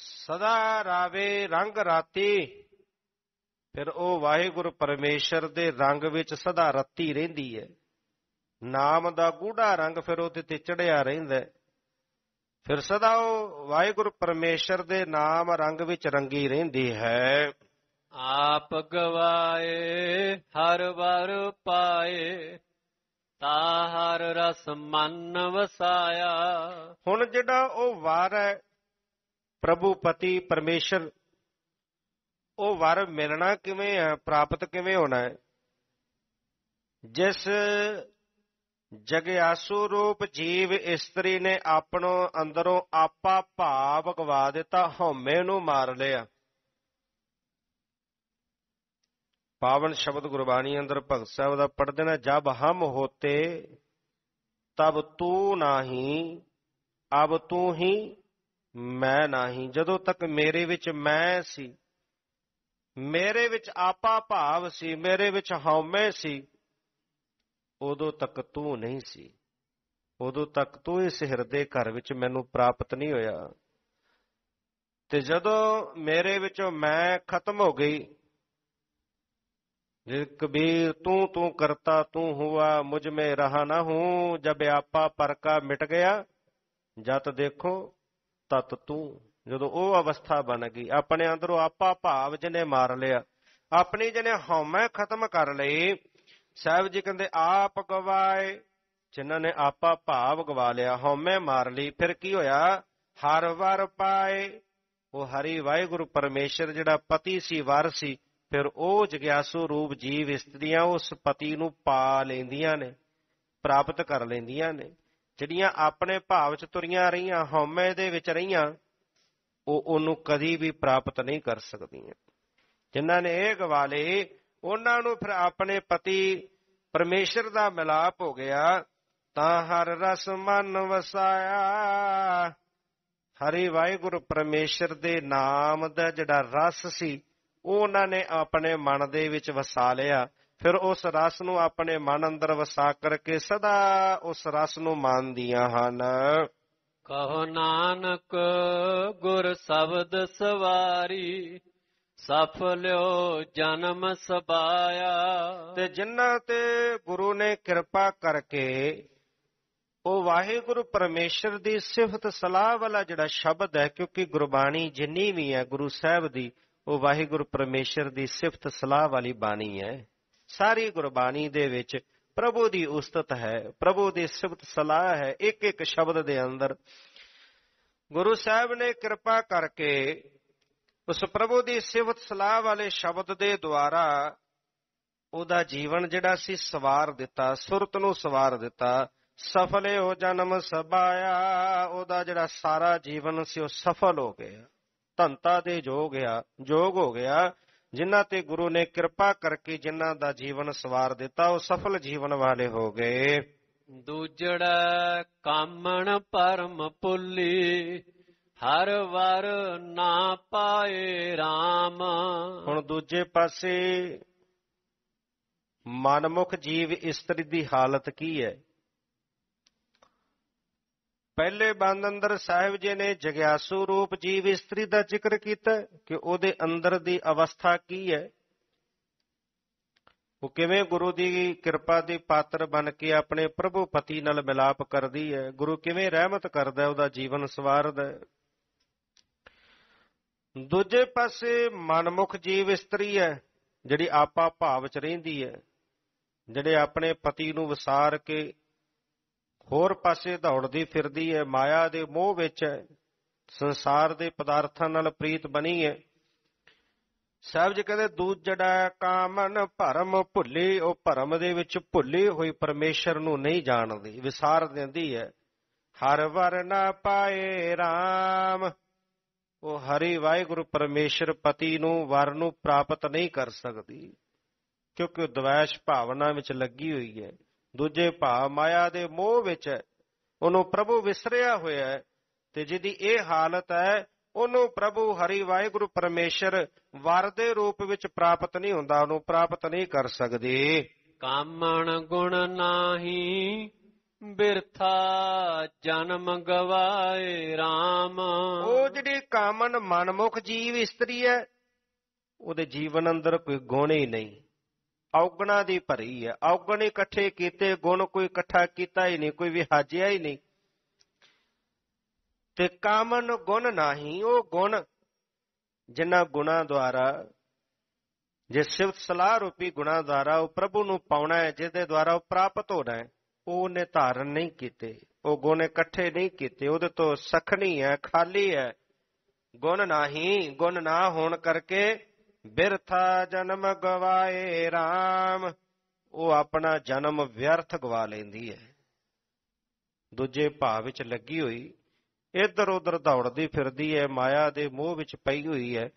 ਸਦਾ ਰਾਵੇ ਰੰਗ ਰਾਤੀ ਫਿਰ ਉਹ ਵਾਹਿਗੁਰੂ ਪਰਮੇਸ਼ਰ ਦੇ ਰੰਗ ਵਿੱਚ ਸਦਾ ਰਤੀ ਰਹਿੰਦੀ ਹੈ ਨਾਮ ਦਾ ਗੂੜਾ ਰੰਗ ਫਿਰ ਉਹਦੇ ਤੇ ਚੜਿਆ ਰਹਿੰਦਾ ਫਿਰ ਸਦਾ ਉਹ ਵਾਹਿਗੁਰੂ ਪਰਮੇਸ਼ਰ ਦੇ ਨਾਮ ਰੰਗ ਵਿੱਚ ਰੰਗੀ ਰਹਿੰਦੀ ਹੈ ਆਪ ਗਵਾਏ ਹਰ ਵਾਰ ਪਾਏ ਤਾ ਹਰ ਰਸ ਮਨ ਵਸਾਇਆ ਹੁਣ ਜਿਹੜਾ ਉਹ ਵਾਰ ਹੈ ਪ੍ਰਭੂ ਪਤੀ ਪਰਮੇਸ਼ਰ ਉਹ ਵਰ ਮਿਲਣਾ ਕਿਵੇਂ ਆ ਪ੍ਰਾਪਤ ਕਿਵੇਂ ਹੋਣਾ ਹੈ ਜਿਸ ਜਗਿਆਸੂ ਰੂਪ ਜੀਵ ਇਸਤਰੀ ਨੇ ਆਪਣੋ ਅੰਦਰੋਂ ਆਪਾ ਭਾਵ ਗਵਾ ਦਿੱਤਾ ਹਉਮੈ ਨੂੰ ਮਾਰ ਲਿਆ ਪਾਵਨ ਸ਼ਬਦ ਗੁਰਬਾਣੀ ਅੰਦਰ ਭਗਤ ਸਾਹਿਬ ਦਾ ਪੜ ਦੇਣਾ ਜਬ ਹਮ ਹੋਤੇ ਤਬ ਤੂੰ ਨਾਹੀ ਅਬ ਤੂੰ ਹੀ ਮੈਂ ਨਹੀਂ ਜਦੋਂ ਤੱਕ ਮੇਰੇ ਵਿੱਚ ਮੈਂ ਸੀ ਮੇਰੇ ਵਿੱਚ ਆਪਾ ਭਾਵ ਸੀ ਮੇਰੇ ਵਿੱਚ ਹਉਮੈ ਸੀ ਉਦੋਂ ਤੱਕ ਤੂੰ ਨਹੀਂ ਸੀ ਉਦੋਂ ਤੱਕ ਤੂੰ ਇਸ ਹਿਰਦੇ ਘਰ ਵਿੱਚ ਮੈਨੂੰ ਪ੍ਰਾਪਤ ਨਹੀਂ ਹੋਇਆ ਤੇ ਜਦੋਂ ਮੇਰੇ ਵਿੱਚੋਂ ਮੈਂ ਖਤਮ ਹੋ ਗਈ ਜੇ ਕਬੀਰ ਤੂੰ ਤੂੰ ਕਰਤਾ ਤੂੰ ਹੁਆ ਮੁਝ ਮੇ ਰਹਾ ਨਾ ਹੂੰ ਜਬ ਆਪਾ ਪਰਕਾ ਮਿਟ ਗਿਆ ਜਤ ਦੇਖੋ ਤਤ ਤੂੰ ਜਦੋਂ ਉਹ ਅਵਸਥਾ ਬਣ ਗਈ ਆਪਣੇ ਅੰਦਰੋਂ ਆਪਾ ਭਾਵ ਜਿਹਨੇ ਮਾਰ ਲਿਆ ਆਪਣੀ ਜਿਹਨੇ ਹਉਮੈ ਖਤਮ ਕਰ ਲਈ ਸਾਹਿਬ ਜੀ ਕਹਿੰਦੇ ਆਪ ਗਵਾਏ ਜਿਨ੍ਹਾਂ ਨੇ ਆਪਾ ਭਾਵ ਗਵਾ ਲਿਆ ਹਉਮੈ ਮਾਰ ਲਈ ਫਿਰ ਕੀ ਹੋਇਆ ਹਰ ਵਰ ਪਾਏ ਉਹ ਹਰੀ ਵਾਹਿਗੁਰੂ ਪਰਮੇਸ਼ਰ ਜਿਹੜਾ ਪਤੀ ਸੀ ਵਰ ਸੀ ਫਿਰ ਉਹ ਜਗਿਆਸੂ ਰੂਪ ਜੀਵ ਇਸਤਰੀਆਂ ਉਸ ਪਤੀ ਨੂੰ ਪਾ ਲੈਂਦੀਆਂ ਨੇ ਪ੍ਰਾਪਤ ਕਰ ਲੈਂਦੀਆਂ ਨੇ ਜਿਹੜੀਆਂ ਆਪਣੇ ਭਾਵ ਚ ਤੁਰੀਆਂ ਰਹੀਆਂ ਹਉਮੈ ਦੇ ਵਿੱਚ ਰਹੀਆਂ ਉਹ ਉਹਨੂੰ ਕਦੀ ਵੀ ਪ੍ਰਾਪਤ ਨਹੀਂ ਕਰ ਸਕਦੀਆਂ ਜਿਨ੍ਹਾਂ ਨੇ ਇਹ ਗਵਾਲੇ ਉਹਨਾਂ ਨੂੰ ਫਿਰ ਆਪਣੇ ਪਤੀ ਪਰਮੇਸ਼ਰ ਦਾ ਮਿਲਾਪ ਹੋ ਗਿਆ ਤਾਂ ਹਰ ਰਸ ਮਨ ਵਸਾਇਆ ਹਰੀ ਵਾਹਿਗੁਰੂ ਪਰਮੇਸ਼ਰ ਦੇ ਨਾਮ ਦਾ ਜਿਹੜਾ ਰਸ ਸੀ ਉਹ ਉਹਨਾਂ ਨੇ ਆਪਣੇ ਮਨ ਦੇ ਵਿੱਚ ਵਸਾ ਲਿਆ ਫਿਰ ਉਸ ਰਸ ਨੂੰ ਆਪਣੇ ਮਨ ਅੰਦਰ ਵਸਾ ਕਰਕੇ ਸਦਾ ਉਸ ਰਸ ਨੂੰ ਮੰਨਦੀਆਂ ਹਨ ਕਹੋ ਨਾਨਕ ਗੁਰ ਸ਼ਬਦ ਸਵਾਰੀ ਸਫਲਿਓ ਜਨਮ ਸਬਾਇਆ ਤੇ ਜਿਨ੍ਹਾਂ ਤੇ ਗੁਰੂ ਨੇ ਕਿਰਪਾ ਕਰਕੇ ਉਹ ਵਾਹਿਗੁਰੂ ਪਰਮੇਸ਼ਰ ਦੀ ਸਿਫਤ ਸਲਾਹ ਵਾਲਾ ਜਿਹੜਾ ਸ਼ਬਦ ਹੈ ਕਿਉਂਕਿ ਗੁਰਬਾਣੀ ਜਿੰਨੀ ਵੀ ਹੈ ਗੁਰੂ ਸਾਹਿਬ ਦੀ ਉਹ ਵਾਹਿਗੁਰੂ ਪਰਮੇਸ਼ਰ ਦੀ ਸਿਫਤ ਸਲਾਹ ਵਾਲੀ ਬਾਣੀ ਹੈ ਸਾਰੀ ਗੁਰਬਾਣੀ ਦੇ ਵਿੱਚ ਪ੍ਰਭੂ ਦੀ ਉਸਤਤ ਹੈ ਪ੍ਰਭੂ ਦੀ ਸਿਫਤ ਸਲਾਹ ਹੈ ਇੱਕ ਇੱਕ ਸ਼ਬਦ ਦੇ ਅੰਦਰ ਗੁਰੂ ਸਾਹਿਬ ਨੇ ਕਿਰਪਾ ਕਰਕੇ ਉਸ ਪ੍ਰਭੂ ਦੀ ਸਿਫਤ ਸਲਾਹ ਵਾਲੇ ਸ਼ਬਦ ਦੇ ਦੁਆਰਾ ਉਹਦਾ ਜੀਵਨ ਜਿਹੜਾ ਸੀ ਸਵਾਰ ਦਿੱਤਾ ਸੁਰਤ ਨੂੰ ਸਵਾਰ ਦਿੱਤਾ ਸਫਲੇ ਹੋ ਜਨਮ ਸਬਾਇਆ ਉਹਦਾ ਜਿਹੜਾ ਸਾਰਾ ਜੀਵਨ ਸੀ ਉਹ ਸਫਲ ਹੋ ਗਿਆ ਧੰਤਾ ਦੇ ਜੋਗ ਆ ਜੋਗ ਹੋ ਗਿਆ ਜਿਨ੍ਹਾਂ ਤੇ ਗੁਰੂ ਨੇ ਕਿਰਪਾ ਕਰਕੇ ਜਿਨ੍ਹਾਂ ਦਾ ਜੀਵਨ ਸਵਾਰ ਦਿੱਤਾ ਉਹ ਸਫਲ ਜੀਵਨ ਵਾਲੇ ਹੋ ਗਏ ਦੂਜੜ ਕਾਮਣ ਪਰਮ ਪੁੱਲੀ ਹਰ ਵਰ ਨਾ ਪਾਏ RAM ਹੁਣ ਦੂਜੇ ਪਾਸੇ ਮਨਮੁਖ ਜੀਵ ਇਸਤਰੀ ਦੀ ਹਾਲਤ ਕੀ ਹੈ ਪਹਿਲੇ ਬੰਦ ਅੰਦਰ ਸਾਹਿਬ ਜੀ ਨੇ ਜਗਿਆਸੂ ਰੂਪ ਜੀਵ ਇਸਤਰੀ ਦਾ ਜ਼ਿਕਰ ਕੀਤਾ ਕਿ ਉਹਦੇ ਅੰਦਰ ਦੀ ਅਵਸਥਾ ਕੀ ਹੈ ਉਹ ਕਿਵੇਂ ਗੁਰੂ ਦੀ ਕਿਰਪਾ ਦੇ ਪਾਤਰ ਬਣ ਕੇ ਆਪਣੇ ਪ੍ਰਭੂ ਪਤੀ ਨਾਲ ਮਿਲਾਪ ਕਰਦੀ ਹੈ ਗੁਰੂ ਕਿਵੇਂ ਰਹਿਮਤ ਕਰਦਾ ਉਹਦਾ ਜੀਵਨ ਸਵਾਰਦਾ ਦੂਜੇ ਪਾਸੇ ਮਨਮੁਖ ਜੀਵ ਇਸਤਰੀ ਹੈ ਜਿਹੜੀ ਆਪਾ ਭਾਵ ਚ ਰਹਿੰਦੀ ਹੈ ਜਿਹੜੇ ਆਪਣੇ ਪਤੀ ਨੂੰ ਵਿਸਾਰ ਕੇ ਹੋਰ ਪਾਸੇ ਦੌੜਦੀ ਫਿਰਦੀ ਹੈ ਮਾਇਆ ਦੇ ਮੋਹ ਵਿੱਚ ਹੈ ਸੰਸਾਰ ਦੇ ਪਦਾਰਥਾਂ ਨਾਲ ਪ੍ਰੀਤ ਬਣੀ ਹੈ ਸਾਬ ਜੀ ਕਹਿੰਦੇ ਦੂਜ ਜਿਹੜਾ ਕਾਮਨ ਭਰਮ ਭੁੱਲੀ ਉਹ ਭਰਮ ਦੇ ਵਿੱਚ ਭੁੱਲੀ ਹੋਈ ਪਰਮੇਸ਼ਰ ਨੂੰ ਨਹੀਂ ਜਾਣਦੀ ਵਿਸਾਰ ਦਿੰਦੀ ਹੈ ਹਰ ਵਰ ਨਾ ਪਾਏ RAM ਉਹ ਹਰੀ ਵਾਹਿਗੁਰੂ ਪਰਮੇਸ਼ਰ ਪਤੀ ਨੂੰ ਵਰ ਨੂੰ ਪ੍ਰਾਪਤ ਨਹੀਂ ਕਰ ਸਕਦੀ ਕਿਉਂਕਿ ਉਹ ਦਵੈਸ਼ ਭਾਵਨਾ ਵਿੱਚ ਲੱਗੀ ਹੋਈ ਹੈ ਦੂਜੇ ਭਾਵ ਮਾਇਆ ਦੇ ਮੋਹ ਵਿੱਚ ਹੈ ਉਹਨੂੰ ਪ੍ਰਭੂ ਵਿਸਰਿਆ ਹੋਇਆ ਹੈ ਤੇ ਜਿਹਦੀ ਇਹ ਹਾਲਤ ਹੈ ਉਹਨੂੰ ਪ੍ਰਭੂ ਹਰੀ ਵਾਹਿਗੁਰੂ ਪਰਮੇਸ਼ਰ ਵਰ ਦੇ ਰੂਪ ਵਿੱਚ ਪ੍ਰਾਪਤ ਨਹੀਂ ਹੁੰਦਾ ਉਹਨੂੰ ਪ੍ਰਾਪਤ ਨਹੀਂ ਕਰ ਸਕਦੇ ਕਾਮਣ ਗੁਣ ਨਾਹੀ ਬਿਰਥਾ ਜਨਮ ਗਵਾਏ RAM ਉਹ ਜਿਹੜੀ ਕਾਮਨ ਮਨਮੁਖ ਜੀਵ ਇਸਤਰੀ ਹੈ ਉਹਦੇ ਜੀਵਨ ਅੰਦਰ ਕੋਈ ਗੁਣ ਹੀ ਨਹੀਂ ਔਗਣਾ ਦੀ ਭਰੀ ਹੈ ਔਗਣ ਇਕੱਠੇ ਕੀਤੇ ਗੁਣ ਕੋਈ ਇਕੱਠਾ ਕੀਤਾ ਹੀ ਨਹੀਂ ਕੋਈ ਵਿਹਾਜਿਆ ਹੀ ਨਹੀਂ ਤੇ ਕਾਮਨ ਗੁਣ ਨਹੀਂ ਉਹ ਗੁਣ ਜਿਨ੍ਹਾਂ ਗੁਣਾ ਦੁਆਰਾ ਜੇ ਸਿਫਤ ਸਲਾਹ ਰੂਪੀ ਗੁਣਾ ਦੁਆਰਾ ਉਹ ਪ੍ਰਭੂ ਨੂੰ ਪਾਉਣਾ ਹੈ ਜਿਹਦੇ ਦੁਆਰਾ ਉਹ ਪ੍ਰਾਪਤ ਹੋਣਾ ਹੈ ਉਹ ਨੇ ਧਾਰਨ ਨਹੀਂ ਕੀਤੇ ਉਹ ਗੁਣ ਇਕੱਠੇ ਨਹੀਂ ਕੀਤੇ ਉਹਦੇ ਤੋਂ ਸਖਣੀ ਹੈ ਖਾਲੀ ਹੈ ਗੁਣ ਨਹੀਂ ਗੁਣ ਨਾ ਹੋਣ ਕਰਕੇ ਬਿਰਥਾ ਜਨਮ ਗਵਾਏ RAM ਉਹ ਆਪਣਾ ਜਨਮ ਵਿਅਰਥ ਗਵਾ ਲੈਂਦੀ ਹੈ ਦੂਜੇ ਭਾਵ ਵਿੱਚ ਲੱਗੀ ਹੋਈ ਇੱਧਰ ਉੱਧਰ ਦੌੜਦੀ ਫਿਰਦੀ ਹੈ ਮਾਇਆ ਦੇ ਮੋਹ ਵਿੱਚ ਪਈ ਹੋਈ ਹੈ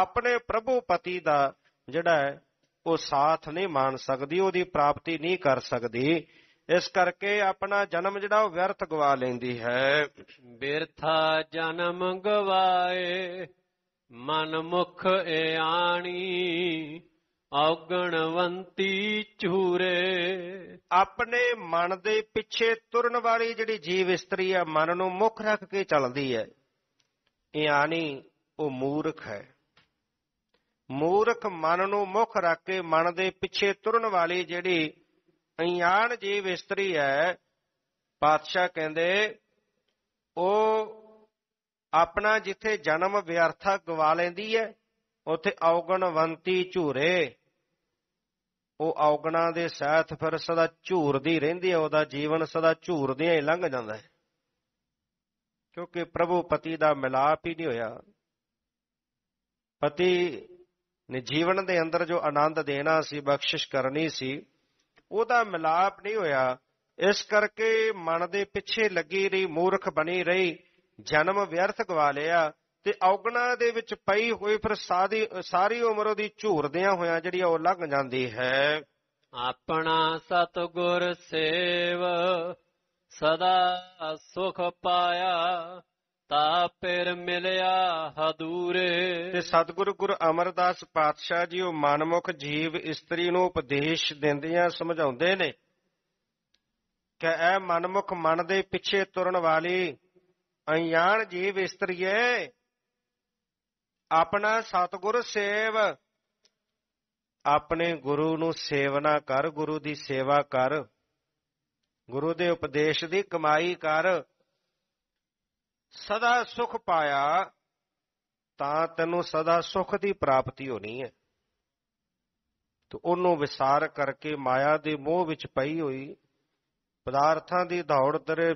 ਆਪਣੇ ਪ੍ਰਭੂ ਪਤੀ ਦਾ ਜਿਹੜਾ ਹੈ ਉਹ ਸਾਥ ਨਹੀਂ ਮਾਣ ਸਕਦੀ ਉਹਦੀ ਪ੍ਰਾਪਤੀ ਨਹੀਂ ਕਰ ਸਕਦੀ ਇਸ ਕਰਕੇ ਆਪਣਾ ਜਨਮ ਜਿਹੜਾ ਉਹ ਵਿਅਰਥ ਗਵਾ ਲੈਂਦੀ ਹੈ ਬਿਰਥਾ ਜਨਮ ਗਵਾਏ ਮਨ ਮੁਖ ਆਣੀ ਔਗਣਵੰਤੀ ਚੂਰੇ ਆਪਣੇ ਮਨ ਦੇ ਪਿੱਛੇ ਤੁਰਨ ਵਾਲੀ ਜਿਹੜੀ ਜੀਵ ਇਸਤਰੀ ਆ ਮਨ ਨੂੰ ਮੁਖ ਰੱਖ ਕੇ ਚੱਲਦੀ ਹੈ ਇਆਣੀ ਉਹ ਮੂਰਖ ਹੈ ਮੂਰਖ ਮਨ ਨੂੰ ਮੁਖ ਰੱਖ ਕੇ ਮਨ ਦੇ ਪਿੱਛੇ ਤੁਰਨ ਵਾਲੀ ਜਿਹੜੀ ਅਣਜਾਣ ਜੀਵ ਇਸਤਰੀ ਹੈ ਪਾਤਸ਼ਾਹ ਕਹਿੰਦੇ ਉਹ ਆਪਣਾ ਜਿੱਥੇ ਜਨਮ ਵਿਅਰਥਾ ਗਵਾ ਲੈਂਦੀ ਹੈ ਉਥੇ ਔਗਣਵੰਤੀ ਝੂਰੇ ਉਹ ਔਗਣਾ ਦੇ ਸਾਥ ਫਿਰ ਸਦਾ ਝੂਰਦੀ ਰਹਿੰਦੀ ਹੈ ਉਹਦਾ ਜੀਵਨ ਸਦਾ ਝੂਰਦਿਆਂ ਹੀ ਲੰਘ ਜਾਂਦਾ ਹੈ ਕਿਉਂਕਿ ਪ੍ਰਭੂ ਪਤੀ ਦਾ ਮਿਲਾਪ ਹੀ ਨਹੀਂ ਹੋਇਆ ਪਤੀ ਨੇ ਜੀਵਨ ਦੇ ਅੰਦਰ ਜੋ ਆਨੰਦ ਦੇਣਾ ਸੀ ਬਖਸ਼ਿਸ਼ ਕਰਨੀ ਸੀ ਉਹਦਾ ਮਿਲਾਪ ਨਹੀਂ ਹੋਇਆ ਇਸ ਕਰਕੇ ਮਨ ਦੇ ਪਿੱਛੇ ਲੱਗੀ ਰਹੀ ਮੂਰਖ ਬਣੀ ਰਹੀ ਜਨਮ ਵਿਅਰਥ ਗਵਾ ਲਿਆ ਤੇ ਔਗਣਾ ਦੇ ਵਿੱਚ ਪਈ ਹੋਈ ਫਿਰ ਸਾਰੀ ਸਾਰੀ ਉਮਰ ਉਹਦੀ ਝੂਰਦਿਆਂ ਹੋਇਆਂ ਜਿਹੜੀ ਉਹ ਲੱਗ ਜਾਂਦੀ ਹੈ ਆਪਣਾ ਸਤਗੁਰ ਸੇਵ ਸਦਾ ਸੁਖ ਪਾਇਆ ਤਾ ਪਰ ਮਿਲਿਆ ਹਦੂਰੇ ਤੇ ਸਤਗੁਰ ਗੁਰ ਅਮਰਦਾਸ ਪਾਤਸ਼ਾਹ ਜੀ ਉਹ ਮਨਮੁਖ ਜੀਵ ਇਸਤਰੀ ਨੂੰ ਉਪਦੇਸ਼ ਦਿੰਦੇ ਆ ਸਮਝਾਉਂਦੇ ਨੇ ਕਿ ਇਹ ਮਨਮੁਖ ਮਨ ਦੇ ਪਿੱਛੇ ਤੁਰਨ ਵਾਲੀ ਅਣਜਾਣ ਜੀਵ ਇਸਤਰੀਏ ਆਪਣਾ ਸਤਗੁਰ ਸੇਵ ਆਪਣੇ ਗੁਰੂ ਨੂੰ ਸੇਵਨਾ ਕਰ ਗੁਰੂ ਦੀ ਸੇਵਾ ਕਰ ਗੁਰੂ ਦੇ ਉਪਦੇਸ਼ ਦੀ ਕਮਾਈ ਕਰ ਸਦਾ ਸੁਖ ਪਾਇਆ ਤਾਂ ਤੈਨੂੰ ਸਦਾ ਸੁਖ ਦੀ ਪ੍ਰਾਪਤੀ ਹੋਣੀ ਹੈ ਤੇ ਉਹਨੂੰ ਵਿਸਾਰ ਕਰਕੇ ਮਾਇਆ ਦੇ ਮੋਹ ਵਿੱਚ ਪਈ ਹੋਈ ਪਦਾਰਥਾਂ ਦੀ ਦੌੜ ਤੇ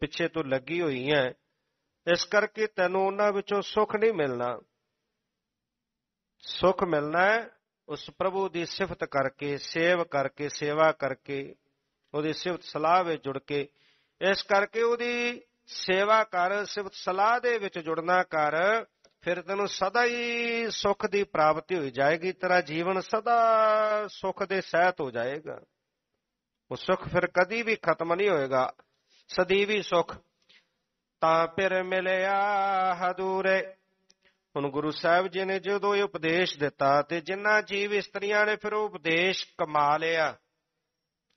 ਪਿੱਛੇ ਤੋਂ ਲੱਗੀ ਹੋਈ ਹੈ ਇਸ ਕਰਕੇ ਤੈਨੂੰ ਉਹਨਾਂ ਵਿੱਚੋਂ ਸੁੱਖ ਨਹੀਂ ਮਿਲਣਾ ਸੁੱਖ ਮਿਲਣਾ ਹੈ ਉਸ ਪ੍ਰਭੂ ਦੀ ਸਿਫਤ ਕਰਕੇ ਸੇਵ ਕਰਕੇ ਸੇਵਾ ਕਰਕੇ ਉਹਦੀ ਸਿਫਤ ਸਲਾਹ ਵਿੱਚ ਜੁੜ ਕੇ ਇਸ ਕਰਕੇ ਉਹਦੀ ਸੇਵਾ ਕਰ ਸਿਫਤ ਸਲਾਹ ਦੇ ਵਿੱਚ ਜੁੜਨਾ ਕਰ ਫਿਰ ਤੈਨੂੰ ਸਦਾ ਹੀ ਸੁੱਖ ਦੀ ਪ੍ਰਾਪਤੀ ਹੋਈ ਜਾਏਗੀ ਤੇਰਾ ਜੀਵਨ ਸਦਾ ਸੁੱਖ ਦੇ ਸਹਿਤ ਹੋ ਜਾਏਗਾ ਉਹ ਸੁੱਖ ਫਿਰ ਕਦੀ ਵੀ ਖਤਮ ਨਹੀਂ ਹੋਏਗਾ ਸਦੀਵੀ ਸੁੱਖ ਤਾਂ ਫਿਰ ਮਿਲਿਆ ਹਦੂਰੇ ਹੁਣ ਗੁਰੂ ਸਾਹਿਬ ਜੀ ਨੇ ਜਦੋਂ ਇਹ ਉਪਦੇਸ਼ ਦਿੱਤਾ ਤੇ ਜਿੰਨਾ ਜੀਵ ਇਸਤਰੀਆਂ ਨੇ ਫਿਰ ਉਹ ਉਪਦੇਸ਼ ਕਮਾ ਲਿਆ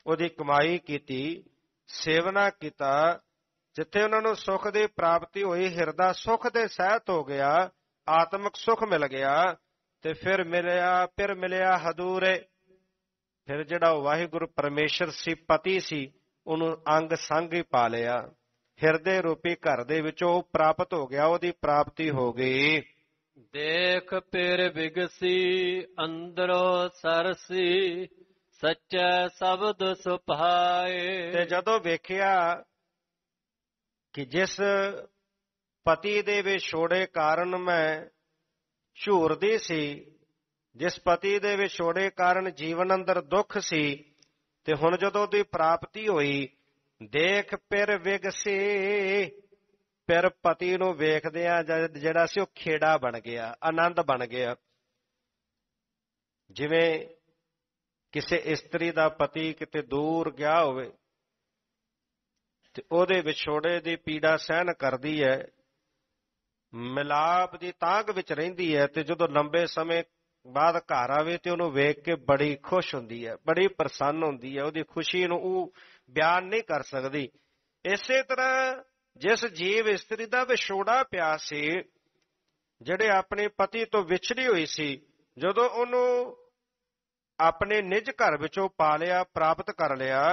ਉਹਦੀ ਕਮਾਈ ਕੀਤੀ ਸੇਵਨਾ ਕੀਤਾ ਜਿੱਥੇ ਉਹਨਾਂ ਨੂੰ ਸੁੱਖ ਦੀ ਪ੍ਰਾਪਤੀ ਹੋਈ ਹਿਰਦਾ ਸੁੱਖ ਦੇ ਸਹਿਤ ਹੋ ਗਿਆ ਆਤਮਿਕ ਸੁੱਖ ਮਿਲ ਗਿਆ ਤੇ ਫਿਰ ਮਿਲਿਆ ਫਿਰ ਮਿਲਿਆ ਹਦੂਰੇ ਫਿਰ ਜਿਹੜਾ ਵਾਹਿਗੁਰੂ ਪਰਮੇਸ਼ਰ ਸੀ ਪਤੀ ਸੀ ਉਹਨੂੰ ਅੰਗ ਸੰਗ ਹੀ ਪਾ ਲਿਆ ਹਿਰਦੇ ਰੂਪੀ ਘਰ ਦੇ ਵਿੱਚੋਂ ਪ੍ਰਾਪਤ ਹੋ ਗਿਆ ਉਹਦੀ ਪ੍ਰਾਪਤੀ ਹੋ ਗਈ ਦੇਖ ਪੇਰ ਵਿਗਸੀ ਅੰਦਰੋ ਸਰਸੀ ਸੱਚ ਸ਼ਬਦ ਸੁਭਾਏ ਤੇ ਜਦੋਂ ਵੇਖਿਆ ਕਿ ਜਿਸ ਪਤੀ ਦੇ ਵਿਛੋੜੇ ਕਾਰਨ ਮੈਂ ਝੂਰਦੀ ਸੀ ਜਿਸ ਪਤੀ ਦੇ ਵਿਛੋੜੇ ਕਾਰਨ ਜੀਵਨ ਅੰਦਰ ਦੁੱਖ ਸੀ ਤੇ ਹੁਣ ਜਦੋਂ ਉਹਦੀ ਪ੍ਰਾਪਤੀ ਹੋਈ ਦੇਖ ਪਿਰ ਵਿਗਸੀ ਪਿਰ ਪਤੀ ਨੂੰ ਵੇਖਦੇ ਆ ਜਿਹੜਾ ਸੀ ਉਹ ਖੇੜਾ ਬਣ ਗਿਆ ਆਨੰਦ ਬਣ ਗਿਆ ਜਿਵੇਂ ਕਿਸੇ ਇਸਤਰੀ ਦਾ ਪਤੀ ਕਿਤੇ ਦੂਰ ਗਿਆ ਹੋਵੇ ਤੇ ਉਹਦੇ ਵਿਛੋੜੇ ਦੀ ਪੀੜਾ ਸਹਿਣ ਕਰਦੀ ਹੈ ਮਿਲਾਪ ਦੀ ਤਾਂਗ ਵਿੱਚ ਰਹਿੰਦੀ ਹੈ ਤੇ ਜਦੋਂ ਲੰਬੇ ਸਮੇਂ ਬਾਅਦ ਘਰ ਆਵੇ ਤੇ ਉਹਨੂੰ ਵੇਖ ਕੇ ਬੜੀ ਖੁਸ਼ ਹੁੰਦੀ ਹੈ ਬੜੀ ਪ੍ਰਸੰਨ ਹੁੰਦੀ ਹੈ ਉਹਦੀ ਖੁਸ਼ੀ ਨੂੰ ਉਹ ਬਿਆਨ ਨਹੀਂ ਕਰ ਸਕਦੀ ਇਸੇ ਤਰ੍ਹਾਂ ਜਿਸ ਜੀਵ ਇਸਤਰੀ ਦਾ ਵਿਛੋੜਾ ਪਿਆ ਸੀ ਜਿਹੜੇ ਆਪਣੇ ਪਤੀ ਤੋਂ ਵਿਛੜੀ ਹੋਈ ਸੀ ਜਦੋਂ ਉਹਨੂੰ ਆਪਣੇ ਨਿਜ ਘਰ ਵਿੱਚੋਂ ਪਾ ਲਿਆ ਪ੍ਰਾਪਤ ਕਰ ਲਿਆ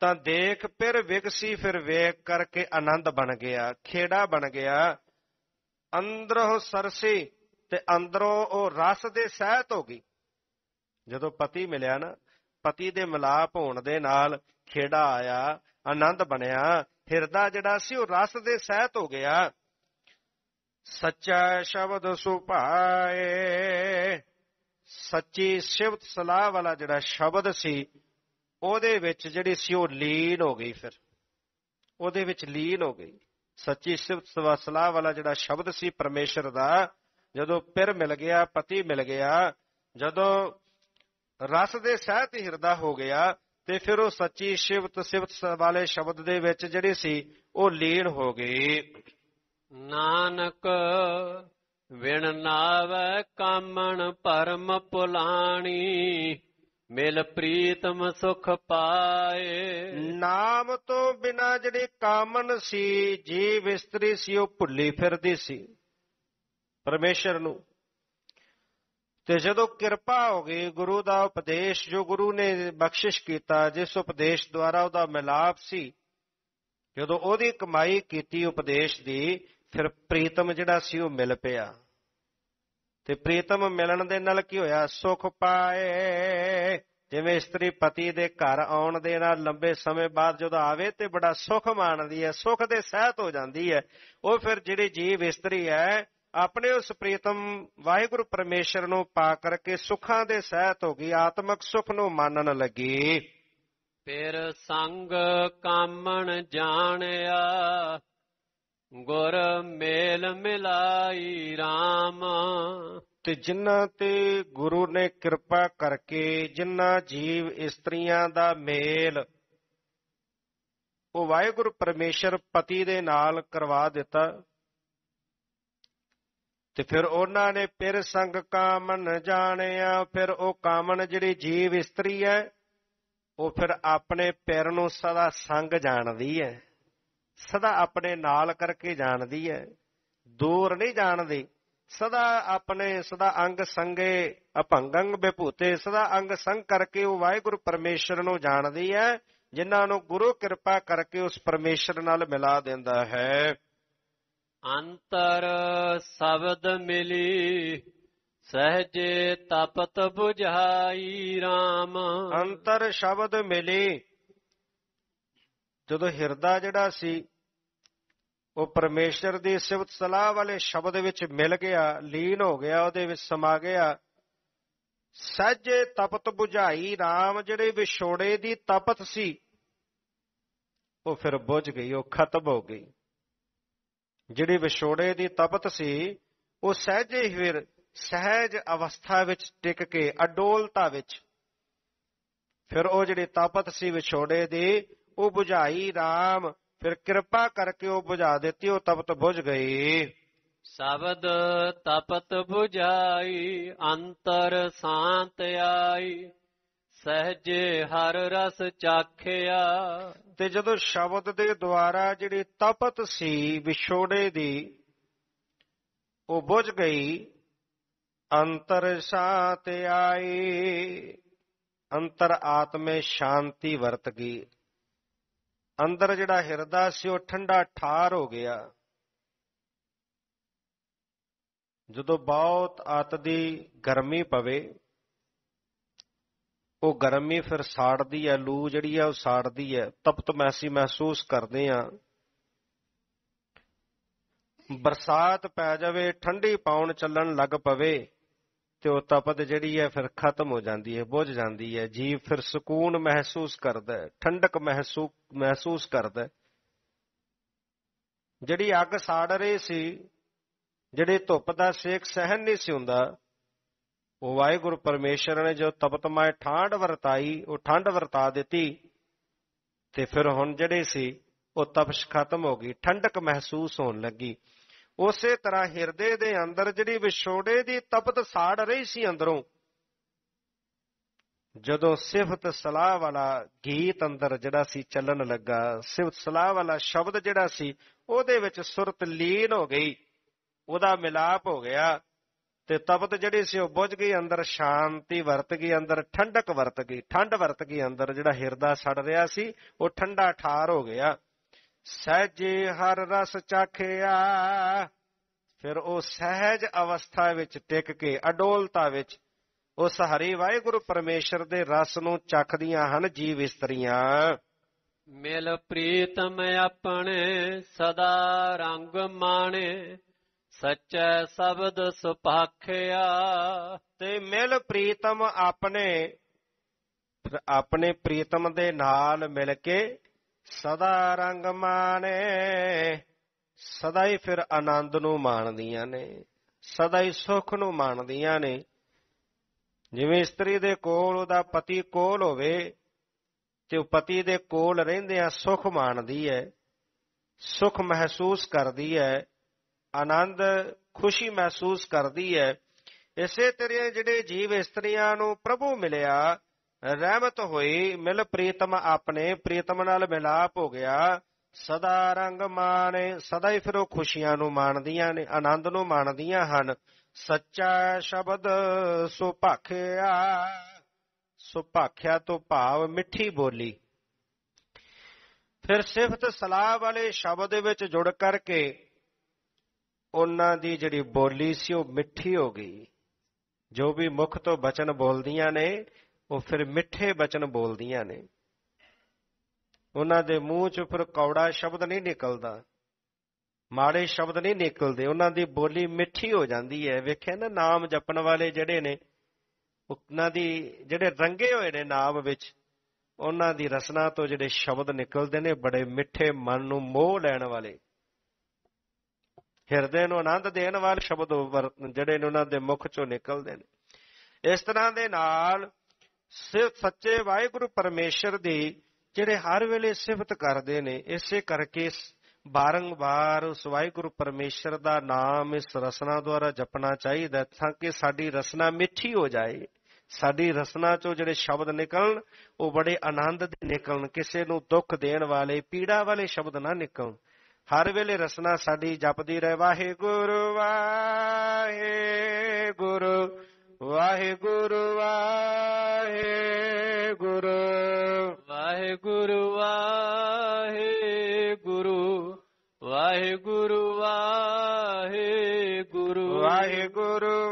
ਤਾਂ ਦੇਖ ਫਿਰ ਵਿਗਸੀ ਫਿਰ ਵੇਖ ਕਰਕੇ ਆਨੰਦ ਬਣ ਗਿਆ ਖੇੜਾ ਬਣ ਗਿਆ ਅੰਦਰੋਂ ਸਰਸੀ ਤੇ ਅੰਦਰੋਂ ਉਹ ਰਸ ਦੇ ਸਹਿਤ ਹੋ ਗਈ ਜਦੋਂ ਪਤੀ ਮਿਲਿਆ ਨਾ ਪਤੀ ਦੇ ਮਿਲਾਪ ਹੋਣ ਦੇ ਨਾਲ ਖੇੜਾ ਆਇਆ ਆਨੰਦ ਬਣਿਆ ਹਿਰਦਾ ਜਿਹੜਾ ਸੀ ਉਹ ਰਸ ਦੇ ਸਹਿਤ ਹੋ ਗਿਆ ਸੱਚਾ ਸ਼ਬਦ ਸੁਪਾਏ ਸੱਚੀ ਸਿਵਤ ਸਲਾਹ ਵਾਲਾ ਜਿਹੜਾ ਸ਼ਬਦ ਸੀ ਉਹਦੇ ਵਿੱਚ ਜਿਹੜੀ ਸੀ ਉਹ ਲੀਨ ਹੋ ਗਈ ਫਿਰ ਉਹਦੇ ਵਿੱਚ ਲੀਨ ਹੋ ਗਈ ਸੱਚੀ ਸਿਵਤ ਸਲਾਹ ਵਾਲਾ ਜਿਹੜਾ ਸ਼ਬਦ ਸੀ ਪਰਮੇਸ਼ਰ ਦਾ ਜਦੋਂ ਪਿਰ ਮਿਲ ਗਿਆ ਪਤੀ ਮਿਲ ਗਿਆ ਜਦੋਂ ਰਸ ਦੇ ਸਹਿਤ ਹਿਰਦਾ ਹੋ ਗਿਆ ਤੇ ਫਿਰ ਉਹ ਸੱਚੀ ਸ਼ਿਵਤ ਸਿਵਤ ਵਾਲੇ ਸ਼ਬਦ ਦੇ ਵਿੱਚ ਜਿਹੜੀ ਸੀ ਉਹ ਲੀਨ ਹੋ ਗਈ ਨਾਨਕ ਵਿਣ ਨਾਵ ਕਾਮਣ ਪਰਮ ਪੁਲਾਣੀ ਮਿਲ ਪ੍ਰੀਤਮ ਸੁਖ ਪਾਏ ਨਾਮ ਤੋਂ ਬਿਨਾ ਜਿਹੜੀ ਕਾਮਨ ਸੀ ਜੀਵ ਇਸਤਰੀ ਸੀ ਉਹ ਭੁੱਲੀ ਫਿਰਦੀ ਸੀ ਪਰਮੇਸ਼ਰ ਨੂੰ ਤੇ ਜਦੋਂ ਕਿਰਪਾ ਹੋ ਗਈ ਗੁਰੂ ਦਾ ਉਪਦੇਸ਼ ਜੋ ਗੁਰੂ ਨੇ ਬਖਸ਼ਿਸ਼ ਕੀਤਾ ਜਿਸ ਉਪਦੇਸ਼ ਦੁਆਰਾ ਉਹਦਾ ਮਿਲਾਪ ਸੀ ਜਦੋਂ ਉਹਦੀ ਕਮਾਈ ਕੀਤੀ ਉਪਦੇਸ਼ ਦੀ ਫਿਰ ਪ੍ਰੀਤਮ ਜਿਹੜਾ ਸੀ ਉਹ ਮਿਲ ਪਿਆ ਤੇ ਪ੍ਰੀਤਮ ਮਿਲਣ ਦੇ ਨਾਲ ਕੀ ਹੋਇਆ ਸੁਖ ਪਾਏ ਜਿਵੇਂ ਇਸਤਰੀ ਪਤੀ ਦੇ ਘਰ ਆਉਣ ਦੇ ਨਾਲ ਲੰਬੇ ਸਮੇਂ ਬਾਅਦ ਜਦੋਂ ਆਵੇ ਤੇ ਬੜਾ ਸੁਖ ਮਾਣਦੀ ਹੈ ਸੁਖ ਦੇ ਸਹਿਤ ਹੋ ਜਾਂਦੀ ਹੈ ਉਹ ਫਿਰ ਜਿਹੜੀ ਜੀਵ ਇਸਤਰੀ ਹੈ ਆਪਣੇ ਉਸ ਪ੍ਰੀਤਮ ਵਾਹਿਗੁਰੂ ਪਰਮੇਸ਼ਰ ਨੂੰ ਪਾ ਕਰਕੇ ਸੁੱਖਾਂ ਦੇ ਸਹਿਤ ਹੋ ਗਈ ਆਤਮਿਕ ਸੁਖ ਨੂੰ ਮੰਨਣ ਲੱਗੀ ਫਿਰ ਸੰਗ ਕਾਮਣ ਜਾਣਿਆ ਗੁਰ ਮੇਲ ਮਿਲਾਈ RAM ਤੇ ਜਿਨ੍ਹਾਂ ਤੇ ਗੁਰੂ ਨੇ ਕਿਰਪਾ ਕਰਕੇ ਜਿਨ੍ਹਾਂ ਜੀਵ ਇਸਤਰੀਆਂ ਦਾ ਮੇਲ ਉਹ ਵਾਹਿਗੁਰੂ ਪਰਮੇਸ਼ਰ ਪਤੀ ਦੇ ਨਾਲ ਕਰਵਾ ਦਿੱਤਾ ਤੇ ਫਿਰ ਉਹਨਾਂ ਨੇ ਪਿਰ ਸੰਗ ਕਾਮਨ ਜਾਣਿਆ ਫਿਰ ਉਹ ਕਾਮਨ ਜਿਹੜੀ ਜੀਵ ਇਸਤਰੀ ਹੈ ਉਹ ਫਿਰ ਆਪਣੇ ਪਿਰ ਨੂੰ ਸਦਾ ਸੰਗ ਜਾਣਦੀ ਹੈ ਸਦਾ ਆਪਣੇ ਨਾਲ ਕਰਕੇ ਜਾਣਦੀ ਹੈ ਦੂਰ ਨਹੀਂ ਜਾਣਦੀ ਸਦਾ ਆਪਣੇ ਸਦਾ ਅੰਗ ਸੰਗੇ ਅਭੰਗੰਗ ਬਿਭੂਤੇ ਸਦਾ ਅੰਗ ਸੰਗ ਕਰਕੇ ਉਹ ਵਾਹਿਗੁਰੂ ਪਰਮੇਸ਼ਰ ਨੂੰ ਜਾਣਦੀ ਹੈ ਜਿਨ੍ਹਾਂ ਨੂੰ ਗੁਰੂ ਕਿਰਪਾ ਕਰਕੇ ਉਸ ਪਰਮੇਸ਼ਰ ਨਾਲ ਮਿਲਾ ਦਿੰਦਾ ਹੈ ਅੰਤਰ ਸ਼ਬਦ ਮਿਲੀ ਸਹਜੇ ਤਪਤ 부ਝਾਈ RAM ਅੰਤਰ ਸ਼ਬਦ ਮਿਲੀ ਜਦੋਂ ਹਿਰਦਾ ਜਿਹੜਾ ਸੀ ਉਹ ਪਰਮੇਸ਼ਰ ਦੀ ਸਿਫਤ ਸਲਾਹ ਵਾਲੇ ਸ਼ਬਦ ਵਿੱਚ ਮਿਲ ਗਿਆ ਲੀਨ ਹੋ ਗਿਆ ਉਹਦੇ ਵਿੱਚ ਸਮਾ ਗਿਆ ਸਹਜੇ ਤਪਤ 부ਝਾਈ RAM ਜਿਹੜੇ ਵਿਛੋੜੇ ਦੀ ਤਪਤ ਸੀ ਉਹ ਫਿਰ ਬੁਝ ਗਈ ਉਹ ਖਤਮ ਹੋ ਗਈ ਜਿਹੜੀ ਵਿਛੋੜੇ ਦੀ ਤਪਤ ਸੀ ਉਹ ਸਹਿਜੇ ਹੀ ਫਿਰ ਸਹਿਜ ਅਵਸਥਾ ਵਿੱਚ ਟਿਕ ਕੇ ਅਡੋਲਤਾ ਵਿੱਚ ਫਿਰ ਉਹ ਜਿਹੜੀ ਤਪਤ ਸੀ ਵਿਛੋੜੇ ਦੀ ਉਹ 부ਝਾਈ RAM ਫਿਰ ਕਿਰਪਾ ਕਰਕੇ ਉਹ 부ਝਾ ਦਿੱਤੀ ਉਹ ਤਪਤ 부ਝ ਗਈ ਸ਼ਬਦ ਤਪਤ 부ਝਾਈ ਅੰਤਰ ਸ਼ਾਂਤ ਆਈ ਸਹਿਜ ਹਰ ਰਸ ਚਾਖਿਆ ਤੇ ਜਦੋਂ ਸ਼ਬਦ ਦੇ ਦੁਆਰਾ ਜਿਹੜੀ ਤਪਤ ਸੀ ਵਿਛੋੜੇ ਦੀ ਉਹ ਬੁਝ ਗਈ ਅੰਤਰ ਸਾਤ ਆਈ ਅੰਤਰ ਆਤਮੇ ਸ਼ਾਂਤੀ ਵਰਤ ਗਈ ਅੰਦਰ ਜਿਹੜਾ ਹਿਰਦਾ ਸੀ ਉਹ ਠੰਡਾ ਠਾਰ ਹੋ ਗਿਆ ਜਦੋਂ ਬਹੁਤ ਆਤ ਦੀ ਗਰਮੀ ਪਵੇ ਉਹ ਗਰਮੀ ਫਿਰ ਸਾੜਦੀ ਹੈ ਲੂ ਜਿਹੜੀ ਹੈ ਉਹ ਸਾੜਦੀ ਹੈ ਤਪਤ ਮਹਿਸੀ ਮਹਿਸੂਸ ਕਰਦੇ ਆ ਬਰਸਾਤ ਪੈ ਜਾਵੇ ਠੰਡੀ ਪਾਉਣ ਚੱਲਣ ਲੱਗ ਪਵੇ ਤੇ ਉਹ ਤਪਤ ਜਿਹੜੀ ਹੈ ਫਿਰ ਖਤਮ ਹੋ ਜਾਂਦੀ ਹੈ ਬੁਝ ਜਾਂਦੀ ਹੈ ਜੀਵ ਫਿਰ ਸਕੂਨ ਮਹਿਸੂਸ ਕਰਦਾ ਹੈ ਠੰਡਕ ਮਹਿਸੂਸ ਮਹਿਸੂਸ ਕਰਦਾ ਜਿਹੜੀ ਅੱਗ ਸਾੜ ਰਹੀ ਸੀ ਜਿਹੜੇ ਧੁੱਪ ਦਾ ਸੇਕ ਸਹਿਨ ਨਹੀਂ ਸੀ ਹੁੰਦਾ ਉਹ ਵਾਹਿਗੁਰੂ ਪਰਮੇਸ਼ਰ ਨੇ ਜੋ ਤਪਤ ਮੈਂ ਠਾਂਡ ਵਰਤਾਈ ਉਹ ਠੰਡ ਵਰਤਾ ਦਿੱਤੀ ਤੇ ਫਿਰ ਹੁਣ ਜਿਹੜੇ ਸੀ ਉਹ ਤਪਸ਼ ਖਤਮ ਹੋ ਗਈ ਠੰਡਕ ਮਹਿਸੂਸ ਹੋਣ ਲੱਗੀ ਉਸੇ ਤਰ੍ਹਾਂ ਹਿਰਦੇ ਦੇ ਅੰਦਰ ਜਿਹੜੀ ਵਿਛੋੜੇ ਦੀ ਤਪਤ ਸਾੜ ਰਹੀ ਸੀ ਅੰਦਰੋਂ ਜਦੋਂ ਸਿਫਤ ਸਲਾਹ ਵਾਲਾ ਗੀਤ ਅੰਦਰ ਜਿਹੜਾ ਸੀ ਚੱਲਣ ਲੱਗਾ ਸਿਫਤ ਸਲਾਹ ਵਾਲਾ ਸ਼ਬਦ ਜਿਹੜਾ ਸੀ ਉਹਦੇ ਵਿੱਚ ਸੁਰਤ ਲੀਨ ਹੋ ਗਈ ਉਹਦਾ ਮਿਲਾਪ ਹੋ ਗਿਆ ਤੇ ਤਪਤ ਜਿਹੜੀ ਸੀ ਉਹ ਬੁਝ ਗਈ ਅੰਦਰ ਸ਼ਾਂਤੀ ਵਰਤ ਗਈ ਅੰਦਰ ਠੰਡਕ ਵਰਤ ਗਈ ਠੰਡ ਵਰਤ ਗਈ ਅੰਦਰ ਜਿਹੜਾ ਹਿਰਦਾ ਸੜ ਰਿਹਾ ਸੀ ਉਹ ਠੰਡਾ ਠਾਰ ਹੋ ਗਿਆ ਸਹਿਜੇ ਹਰ ਰਸ ਚਾਖਿਆ ਫਿਰ ਉਹ ਸਹਿਜ ਅਵਸਥਾ ਵਿੱਚ ਟਿਕ ਕੇ ਅਡੋਲਤਾ ਵਿੱਚ ਉਸ ਹਰੀ ਵਾਹਿਗੁਰੂ ਪਰਮੇਸ਼ਰ ਦੇ ਰਸ ਨੂੰ ਚੱਖਦੀਆਂ ਹਨ ਜੀਵ ਇਸਤਰੀਆਂ ਮਿਲ ਪ੍ਰੀਤਮ ਆਪਣੇ ਸਦਾ ਰੰਗ ਮਾਣੇ ਸਚੈ ਸ਼ਬਦ ਸੁਪਾਖਿਆ ਤੇ ਮਿਲ ਪ੍ਰੀਤਮ ਆਪਣੇ ਆਪਣੇ ਪ੍ਰੀਤਮ ਦੇ ਨਾਲ ਮਿਲ ਕੇ ਸਦਾ ਰੰਗ ਮਾਣੇ ਸਦਾ ਹੀ ਫਿਰ ਆਨੰਦ ਨੂੰ ਮਾਣਦੀਆਂ ਨੇ ਸਦਾ ਹੀ ਸੁੱਖ ਨੂੰ ਮਾਣਦੀਆਂ ਨੇ ਜਿਵੇਂ ਇਸਤਰੀ ਦੇ ਕੋਲ ਉਹਦਾ ਪਤੀ ਕੋਲ ਹੋਵੇ ਤੇ ਉਹ ਪਤੀ ਦੇ ਕੋਲ ਰਹਿੰਦੇ ਆ ਸੁੱਖ ਮਾਣਦੀ ਹੈ ਸੁਖ ਮਹਿਸੂਸ ਕਰਦੀ ਹੈ ਆਨੰਦ ਖੁਸ਼ੀ ਮਹਿਸੂਸ ਕਰਦੀ ਹੈ ਇਸੇ ਤਰ੍ਹਾਂ ਜਿਹੜੇ ਜੀਵ ਇਸਤਰੀਆਂ ਨੂੰ ਪ੍ਰਭੂ ਮਿਲਿਆ ਰਹਿਮਤ ਹੋਈ ਮਿਲ ਪ੍ਰੀਤਮ ਆਪਣੇ ਪ੍ਰੀਤਮ ਨਾਲ ਮਿਲਾਪ ਹੋ ਗਿਆ ਸਦਾ ਰੰਗ ਮਾਣੇ ਸਦਾ ਹੀ ਫਿਰ ਉਹ ਖੁਸ਼ੀਆਂ ਨੂੰ ਮਾਣਦੀਆਂ ਨੇ ਆਨੰਦ ਨੂੰ ਮਾਣਦੀਆਂ ਹਨ ਸੱਚਾ ਸ਼ਬਦ ਸੁਭਾਖਿਆ ਸੁਭਾਖਿਆ ਤੋਂ ਭਾਵ ਮਿੱਠੀ ਬੋਲੀ ਫਿਰ ਸਿਫਤ ਸਲਾਹ ਵਾਲੇ ਸ਼ਬਦ ਦੇ ਵਿੱਚ ਜੁੜ ਕਰਕੇ ਉਹਨਾਂ ਦੀ ਜਿਹੜੀ ਬੋਲੀ ਸੀ ਉਹ ਮਿੱਠੀ ਹੋ ਗਈ ਜੋ ਵੀ ਮੁਖ ਤੋਂ ਬਚਨ ਬੋਲਦੀਆਂ ਨੇ ਉਹ ਫਿਰ ਮਿੱਠੇ ਬਚਨ ਬੋਲਦੀਆਂ ਨੇ ਉਹਨਾਂ ਦੇ ਮੂੰਹ ਚੋਂ ਫਿਰ ਕੌੜਾ ਸ਼ਬਦ ਨਹੀਂ ਨਿਕਲਦਾ ਮਾੜੇ ਸ਼ਬਦ ਨਹੀਂ ਨਿਕਲਦੇ ਉਹਨਾਂ ਦੀ ਬੋਲੀ ਮਿੱਠੀ ਹੋ ਜਾਂਦੀ ਹੈ ਵੇਖਿਆ ਨਾ ਨਾਮ ਜਪਣ ਵਾਲੇ ਜਿਹੜੇ ਨੇ ਉਹਨਾਂ ਦੀ ਜਿਹੜੇ ਰੰਗੇ ਹੋਏ ਨੇ ਨਾਮ ਵਿੱਚ ਉਹਨਾਂ ਦੀ ਰਸਨਾ ਤੋਂ ਜਿਹੜੇ ਸ਼ਬਦ ਨਿਕਲਦੇ ਨੇ ਬੜੇ ਮਿੱਠੇ ਮਨ ਨੂੰ ਮੋਹ ਲੈਣ ਵਾਲੇ ਹਿਰਦੇ ਨੂੰ ਆਨੰਦ ਦੇਣ ਵਾਲੇ ਸ਼ਬਦ ਜਿਹੜੇ ਨੇ ਉਹਨਾਂ ਦੇ ਮੁਖ ਚੋਂ ਨਿਕਲਦੇ ਨੇ ਇਸ ਤਰ੍ਹਾਂ ਦੇ ਨਾਲ ਸਿਰਫ ਸੱਚੇ ਵਾਹਿਗੁਰੂ ਪਰਮੇਸ਼ਰ ਦੀ ਜਿਹੜੇ ਹਰ ਵੇਲੇ ਸਿਫਤ ਕਰਦੇ ਨੇ ਇਸੇ ਕਰਕੇ ਬਾਰੰਬਾਰ ਉਸ ਵਾਹਿਗੁਰੂ ਪਰਮੇਸ਼ਰ ਦਾ ਨਾਮ ਇਸ ਰਸਨਾ ਦੁਆਰਾ ਜਪਣਾ ਚਾਹੀਦਾ ਤਾਂ ਕਿ ਸਾਡੀ ਰਸਨਾ ਮਿੱਠੀ ਹੋ ਜਾਏ ਸਾਡੀ ਰਸਨਾ ਚੋਂ ਜਿਹੜੇ ਸ਼ਬਦ ਨਿਕਲਣ ਉਹ ਬੜੇ ਆਨੰਦ ਦੇ ਨਿਕਲਣ ਕਿਸੇ ਨੂੰ ਦੁੱਖ ਦੇਣ ਵਾਲੇ ਪੀੜਾ ਵਾਲੇ ਸ਼ਬਦ ਨਾ ਨਿਕਲਣ ਹਰ ਵੇਲੇ ਰਸਨਾ ਸਾਡੀ ਜਪਦੀ ਰਹੇ ਵਾਹਿਗੁਰੂ ਵਾਹਿਗੁਰੂ ਵਾਹਿਗੁਰੂ ਵਾਹਿਗੁਰੂ ਵਾਹਿਗੁਰੂ ਵਾਹਿਗੁਰੂ ਵਾਹਿਗੁਰੂ ਵਾਹਿਗੁਰੂ ਵਾਹਿਗੁਰੂ ਵਾਹਿਗੁਰੂ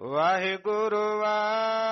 ਵਾਹਿਗੁਰੂ ਵਾਹਿਗੁਰੂ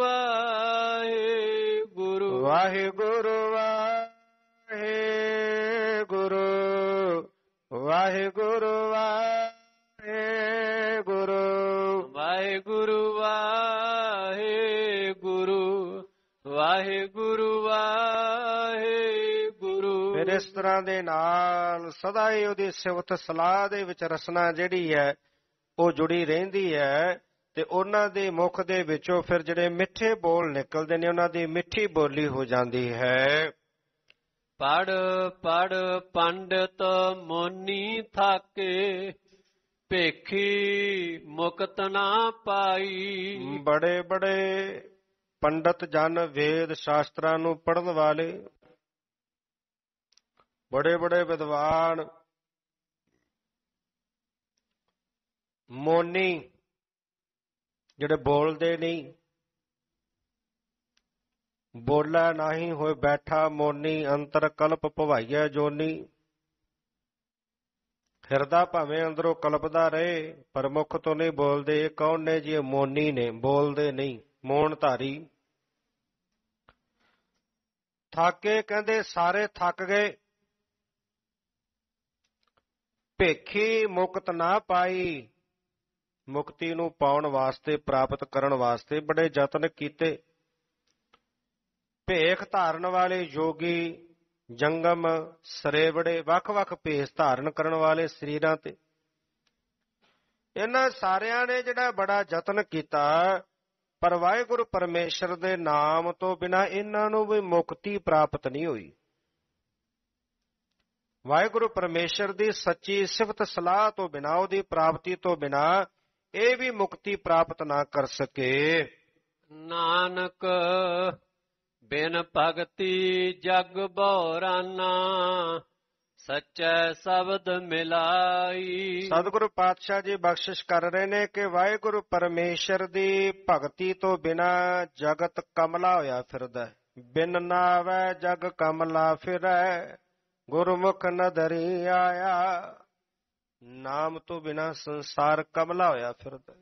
ਗੁਰੂ ਵਾਹਿਗੁਰੂ ਵਾਹਿਗੁਰੂ ਵਾਹਿਗੁਰੂ ਵਾਹਿਗੁਰੂ ਵਾਹਿਗੁਰੂ ਵਾਹਿਗੁਰੂ ਵਾਹਿਗੁਰੂ ਫਿਰ ਇਸ ਤਰ੍ਹਾਂ ਦੇ ਨਾਲ ਸਦਾ ਹੀ ਉਹਦੀ ਸਿਵਤ ਸਲਾਹ ਦੇ ਵਿੱਚ ਰਸਨਾ ਜਿਹੜੀ ਹੈ ਉਹ ਜੁੜੀ ਰਹਿੰਦੀ ਹੈ ਤੇ ਉਹਨਾਂ ਦੇ ਮੁਖ ਦੇ ਵਿੱਚੋਂ ਫਿਰ ਜਿਹੜੇ ਮਿੱਠੇ ਬੋਲ ਨਿਕਲਦੇ ਨੇ ਉਹਨਾਂ ਦੀ ਮਿੱਠੀ ਬੋਲੀ ਹੋ ਜਾਂਦੀ ਹੈ ਪੜ ਪੜ ਪੰਡਤ ਮੋਨੀ ਥਾਕੇ ਭੇਖੀ ਮੁਕਤ ਨਾ ਪਾਈ ਬੜੇ ਬੜੇ ਪੰਡਤ ਜਨ ਵੇਦ ਸ਼ਾਸਤਰਾਂ ਨੂੰ ਪੜਨ ਵਾਲੇ ਬੜੇ ਬੜੇ ਵਿਦਵਾਨ ਮੋਨੀ ਜਿਹੜੇ ਬੋਲਦੇ ਨਹੀਂ ਬੋਲਾ ਨਹੀਂ ਹੋਏ ਬੈਠਾ ਮੋਨੀ ਅੰਤਰ ਕਲਪ ਭਵਾਈਐ ਜੋਨੀ ਹਿਰਦਾ ਭਾਵੇਂ ਅੰਦਰੋਂ ਕਲਪਦਾ ਰਹੇ ਪਰ ਮੁਖ ਤੋਂ ਨਹੀਂ ਬੋਲਦੇ ਕੌਣ ਨੇ ਜੀ ਮੋਨੀ ਨੇ ਬੋਲਦੇ ਨਹੀਂ ਮੋਣ ਧਾਰੀ ਥਾਕੇ ਕਹਿੰਦੇ ਸਾਰੇ ਥੱਕ ਗਏ ਭੇਖੀ ਮੁਕਤ ਨਾ ਪਾਈ ਮੁਕਤੀ ਨੂੰ ਪਾਉਣ ਵਾਸਤੇ ਪ੍ਰਾਪਤ ਕਰਨ ਵਾਸਤੇ ਬੜੇ ਯਤਨ ਕੀਤੇ ਭੇਖ ਧਾਰਨ ਵਾਲੇ ਯੋਗੀ ਜੰਗਮ ਸਰੇਵੜੇ ਵੱਖ-ਵੱਖ ਭੇਸ ਧਾਰਨ ਕਰਨ ਵਾਲੇ ਸਰੀਰਾਂ ਤੇ ਇਹਨਾਂ ਸਾਰਿਆਂ ਨੇ ਜਿਹੜਾ ਬੜਾ ਯਤਨ ਕੀਤਾ ਪਰ ਵਾਹਿਗੁਰੂ ਪਰਮੇਸ਼ਰ ਦੇ ਨਾਮ ਤੋਂ ਬਿਨਾ ਇਹਨਾਂ ਨੂੰ ਵੀ ਮੁਕਤੀ ਪ੍ਰਾਪਤ ਨਹੀਂ ਹੋਈ ਵਾਹਿਗੁਰੂ ਪਰਮੇਸ਼ਰ ਦੀ ਸੱਚੀ ਸਿਫਤ ਸਲਾਹ ਤੋਂ ਬਿਨਾ ਉਹਦੀ ਪ੍ਰਾਪਤੀ ਤੋਂ ਬਿਨਾ ਇਹ ਵੀ ਮੁਕਤੀ ਪ੍ਰਾਪਤ ਨਾ ਕਰ ਸਕੇ ਨਾਨਕ ਬਿਨ ਭਗਤੀ ਜਗ ਬੋਰਾਨਾ ਸੱਚੇ ਸ਼ਬਦ ਮਿਲਾਈ ਸਤਿਗੁਰੂ ਪਾਤਸ਼ਾਹ ਜੀ ਬਖਸ਼ਿਸ਼ ਕਰ ਰਹੇ ਨੇ ਕਿ ਵਾਹਿਗੁਰੂ ਪਰਮੇਸ਼ਰ ਦੀ ਭਗਤੀ ਤੋਂ ਬਿਨਾ ਜਗਤ ਕਮਲਾ ਹੋਇਆ ਫਿਰਦਾ ਬਿਨ ਨਾਵੇ ਜਗ ਕਮਲਾ ਫਿਰੈ ਗੁਰਮੁਖ ਨਦਰੀ ਆਇਆ ਨਾਮ ਤੋਂ ਬਿਨਾ ਸੰਸਾਰ ਕਮਲਾ ਹੋਇਆ ਫਿਰਦਾ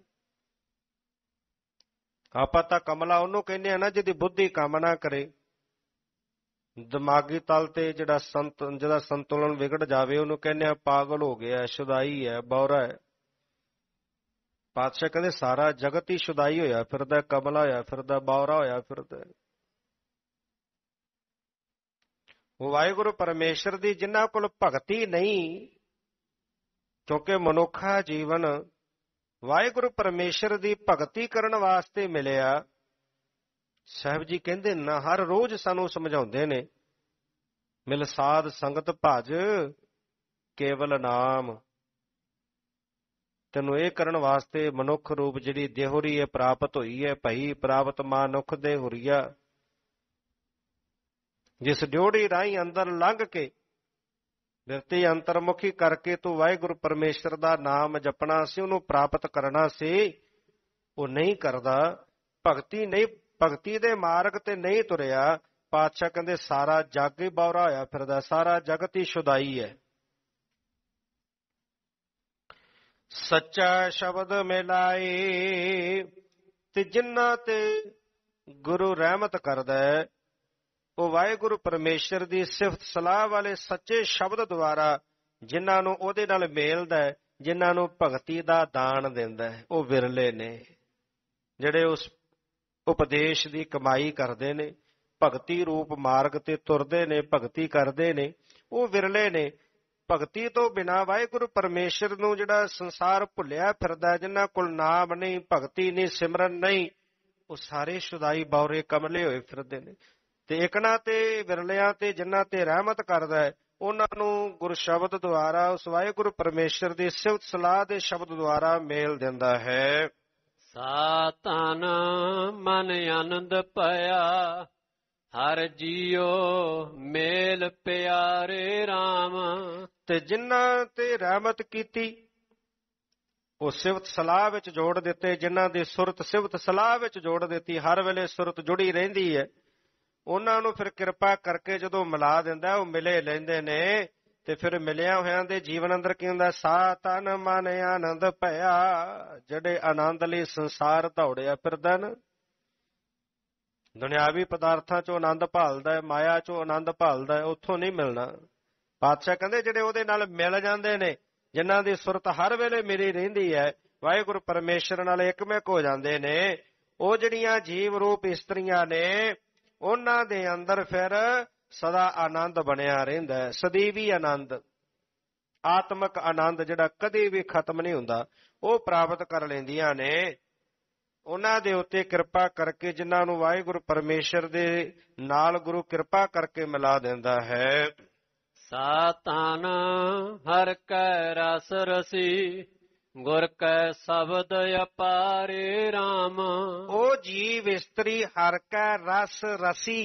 ਆਪਾਂ ਤਾਂ ਕਮਲਾ ਉਹਨੂੰ ਕਹਿੰਦੇ ਆ ਨਾ ਜਿਹਦੀ ਬੁੱਧੀ ਕੰਮ ਨਾ ਕਰੇ ਦਿਮਾਗੀ ਤਲ ਤੇ ਜਿਹੜਾ ਸੰਤ ਜਿਹਦਾ ਸੰਤੁਲਨ ਵਿਗੜ ਜਾਵੇ ਉਹਨੂੰ ਕਹਿੰਦੇ ਆ ਪਾਗਲ ਹੋ ਗਿਆ ਸ਼ੁਦਾਈ ਹੈ ਬੌਰਾ ਹੈ ਪਾਤਸ਼ਾਹ ਕਹਿੰਦੇ ਸਾਰਾ ਜਗਤ ਹੀ ਸ਼ੁਦਾਈ ਹੋਇਆ ਫਿਰਦਾ ਕਮਲਾ ਹੋਇਆ ਫਿਰਦਾ ਬੌਰਾ ਹੋਇਆ ਫਿਰਦਾ ਉਹ ਵਾਹਿਗੁਰੂ ਪਰਮੇਸ਼ਰ ਦੀ ਜਿਨ੍ਹਾਂ ਕੋਲ ਭਗਤੀ ਨਹੀਂ ਕਿਉਂਕਿ ਮਨੁੱਖਾ ਜੀਵਨ ਵਾਹਿਗੁਰੂ ਪਰਮੇਸ਼ਰ ਦੀ ਭਗਤੀ ਕਰਨ ਵਾਸਤੇ ਮਿਲਿਆ ਸਾਹਿਬ ਜੀ ਕਹਿੰਦੇ ਨਾ ਹਰ ਰੋਜ਼ ਸਾਨੂੰ ਸਮਝਾਉਂਦੇ ਨੇ ਮਿਲ ਸਾਧ ਸੰਗਤ ਭਜ ਕੇਵਲ ਨਾਮ ਤੈਨੂੰ ਇਹ ਕਰਨ ਵਾਸਤੇ ਮਨੁੱਖ ਰੂਪ ਜਿਹੜੀ ਦੇਹੋਰੀ ਹੈ ਪ੍ਰਾਪਤ ਹੋਈ ਹੈ ਭਈ ਪ੍ਰਾਪਤ ਮਨੁੱਖ ਦੇ ਹੁਰੀਆ ਜਿਸ ਡਿਉੜੀ ਰਾਹੀਂ ਅੰਦਰ ਲੰਘ ਕੇ ਬਿਰਤੀ ਅੰਤਰਮੁਖੀ ਕਰਕੇ ਤੋਂ ਵਾਹਿਗੁਰੂ ਪਰਮੇਸ਼ਰ ਦਾ ਨਾਮ ਜਪਣਾ ਸੀ ਉਹਨੂੰ ਪ੍ਰਾਪਤ ਕਰਨਾ ਸੀ ਉਹ ਨਹੀਂ ਕਰਦਾ ਭਗਤੀ ਨਹੀਂ ਭਗਤੀ ਦੇ ਮਾਰਗ ਤੇ ਨਹੀਂ ਤੁਰਿਆ ਪਾਤਸ਼ਾਹ ਕਹਿੰਦੇ ਸਾਰਾ ਜੱਗ ਹੀ ਬੌਰਾ ਹੋਇਆ ਫਿਰਦਾ ਸਾਰਾ ਜਗਤ ਹੀ ਸ਼ੁਦਾਈ ਹੈ ਸੱਚਾ ਸ਼ਬਦ ਮਿਲਾਏ ਤੇ ਜਿੰਨਾ ਤੇ ਗੁਰੂ ਰਹਿਮਤ ਕਰਦਾ ਉਹ ਵਾਹਿਗੁਰੂ ਪਰਮੇਸ਼ਰ ਦੀ ਸਿਫਤ ਸਲਾਹ ਵਾਲੇ ਸੱਚੇ ਸ਼ਬਦ ਦੁਆਰਾ ਜਿਨ੍ਹਾਂ ਨੂੰ ਉਹਦੇ ਨਾਲ ਮੇਲਦਾ ਹੈ ਜਿਨ੍ਹਾਂ ਨੂੰ ਭਗਤੀ ਦਾ ਦਾਨ ਦਿੰਦਾ ਹੈ ਉਹ ਵਿਰਲੇ ਨੇ ਜਿਹੜੇ ਉਸ ਉਪਦੇਸ਼ ਦੀ ਕਮਾਈ ਕਰਦੇ ਨੇ ਭਗਤੀ ਰੂਪ ਮਾਰਗ ਤੇ ਤੁਰਦੇ ਨੇ ਭਗਤੀ ਕਰਦੇ ਨੇ ਉਹ ਵਿਰਲੇ ਨੇ ਭਗਤੀ ਤੋਂ ਬਿਨਾ ਵਾਹਿਗੁਰੂ ਪਰਮੇਸ਼ਰ ਨੂੰ ਜਿਹੜਾ ਸੰਸਾਰ ਭੁੱਲਿਆ ਫਿਰਦਾ ਜਿਨ੍ਹਾਂ ਕੋਲ ਨਾਮ ਨਹੀਂ ਭਗਤੀ ਨਹੀਂ ਸਿਮਰਨ ਨਹੀਂ ਉਹ ਸਾਰੇ ਸ਼ੁਦਾਈ ਬੌਰੇ ਕਮਲੇ ਹੋਏ ਫਿਰਦੇ ਨੇ ਤੇ ਇਕਣਾ ਤੇ ਵਿਰਲਿਆਂ ਤੇ ਜਿਨ੍ਹਾਂ ਤੇ ਰਹਿਮਤ ਕਰਦਾ ਹੈ ਉਹਨਾਂ ਨੂੰ ਗੁਰ ਸ਼ਬਦ ਦੁਆਰਾ ਉਸ ਵਾਹਿਗੁਰੂ ਪਰਮੇਸ਼ਰ ਦੀ ਸਿਫਤ ਸਲਾਹ ਦੇ ਸ਼ਬਦ ਦੁਆਰਾ ਮੇਲ ਦਿੰਦਾ ਹੈ ਸਾਤਨ ਮਨ ਆਨੰਦ ਪਿਆ ਹਰ ਜੀਉ ਮੇਲ ਪਿਆਰੇ RAM ਤੇ ਜਿਨ੍ਹਾਂ ਤੇ ਰਹਿਮਤ ਕੀਤੀ ਉਹ ਸਿਵਤ ਸਲਾਹ ਵਿੱਚ ਜੋੜ ਦਿੱਤੇ ਜਿਨ੍ਹਾਂ ਦੀ ਸੁਰਤ ਸਿਵਤ ਸਲਾਹ ਵਿੱਚ ਜੋੜ ਦਿੱਤੀ ਹਰ ਵੇਲੇ ਸੁਰਤ ਜੁੜੀ ਰਹਿੰਦੀ ਹੈ ਉਹਨਾਂ ਨੂੰ ਫਿਰ ਕਿਰਪਾ ਕਰਕੇ ਜਦੋਂ ਮਿਲਾ ਦਿੰਦਾ ਉਹ ਮਿਲੇ ਲੈਂਦੇ ਨੇ ਤੇ ਫਿਰ ਮਿਲਿਆ ਹੋਇਆਂ ਦੇ ਜੀਵਨ ਅੰਦਰ ਕੀ ਹੁੰਦਾ ਸਾ ਤਨ ਮਨ ਆਨੰਦ ਭਇਆ ਜਿਹੜੇ ਆਨੰਦ ਲਈ ਸੰਸਾਰ ਧੌੜਿਆ ਫਿਰਦਾ ਨਾ ਦੁਨਿਆਵੀ ਪਦਾਰਥਾਂ ਚੋਂ ਆਨੰਦ ਭਾਲਦਾ ਹੈ ਮਾਇਆ ਚੋਂ ਆਨੰਦ ਭਾਲਦਾ ਹੈ ਉੱਥੋਂ ਨਹੀਂ ਮਿਲਣਾ ਪਾਤਸ਼ਾਹ ਕਹਿੰਦੇ ਜਿਹੜੇ ਉਹਦੇ ਨਾਲ ਮਿਲ ਜਾਂਦੇ ਨੇ ਜਿਨ੍ਹਾਂ ਦੀ ਸੁਰਤ ਹਰ ਵੇਲੇ ਮੇਰੀ ਰਹਿੰਦੀ ਹੈ ਵਾਹਿਗੁਰੂ ਪਰਮੇਸ਼ਰ ਨਾਲ ਇੱਕਮਿਕ ਹੋ ਜਾਂਦੇ ਨੇ ਉਹ ਜਿਹੜੀਆਂ ਜੀਵ ਰੂਪ ਇਸਤਰੀਆਂ ਨੇ ਉਹਨਾਂ ਦੇ ਅੰਦਰ ਫਿਰ ਸਦਾ ਆਨੰਦ ਬਣਿਆ ਰਹਿੰਦਾ ਹੈ ਸਦੀਵੀ ਆਨੰਦ ਆਤਮਿਕ ਆਨੰਦ ਜਿਹੜਾ ਕਦੇ ਵੀ ਖਤਮ ਨਹੀਂ ਹੁੰਦਾ ਉਹ ਪ੍ਰਾਪਤ ਕਰ ਲੈਂਦੀਆਂ ਨੇ ਉਹਨਾਂ ਦੇ ਉੱਤੇ ਕਿਰਪਾ ਕਰਕੇ ਜਿਨ੍ਹਾਂ ਨੂੰ ਵਾਹਿਗੁਰੂ ਪਰਮੇਸ਼ਰ ਦੇ ਨਾਲ ਗੁਰੂ ਕਿਰਪਾ ਕਰਕੇ ਮਿਲਾ ਦਿੰਦਾ ਹੈ ਸਾਤਾਨ ਹਰ ਕੈ ਰਸ ਰਸੀ ਗੁਰ ਕੈ ਸ਼ਬਦ ਅਪਾਰੇ RAM ਉਹ ਜੀਵ ਇਸਤਰੀ ਹਰ ਕੈ ਰਸ ਰਸੀ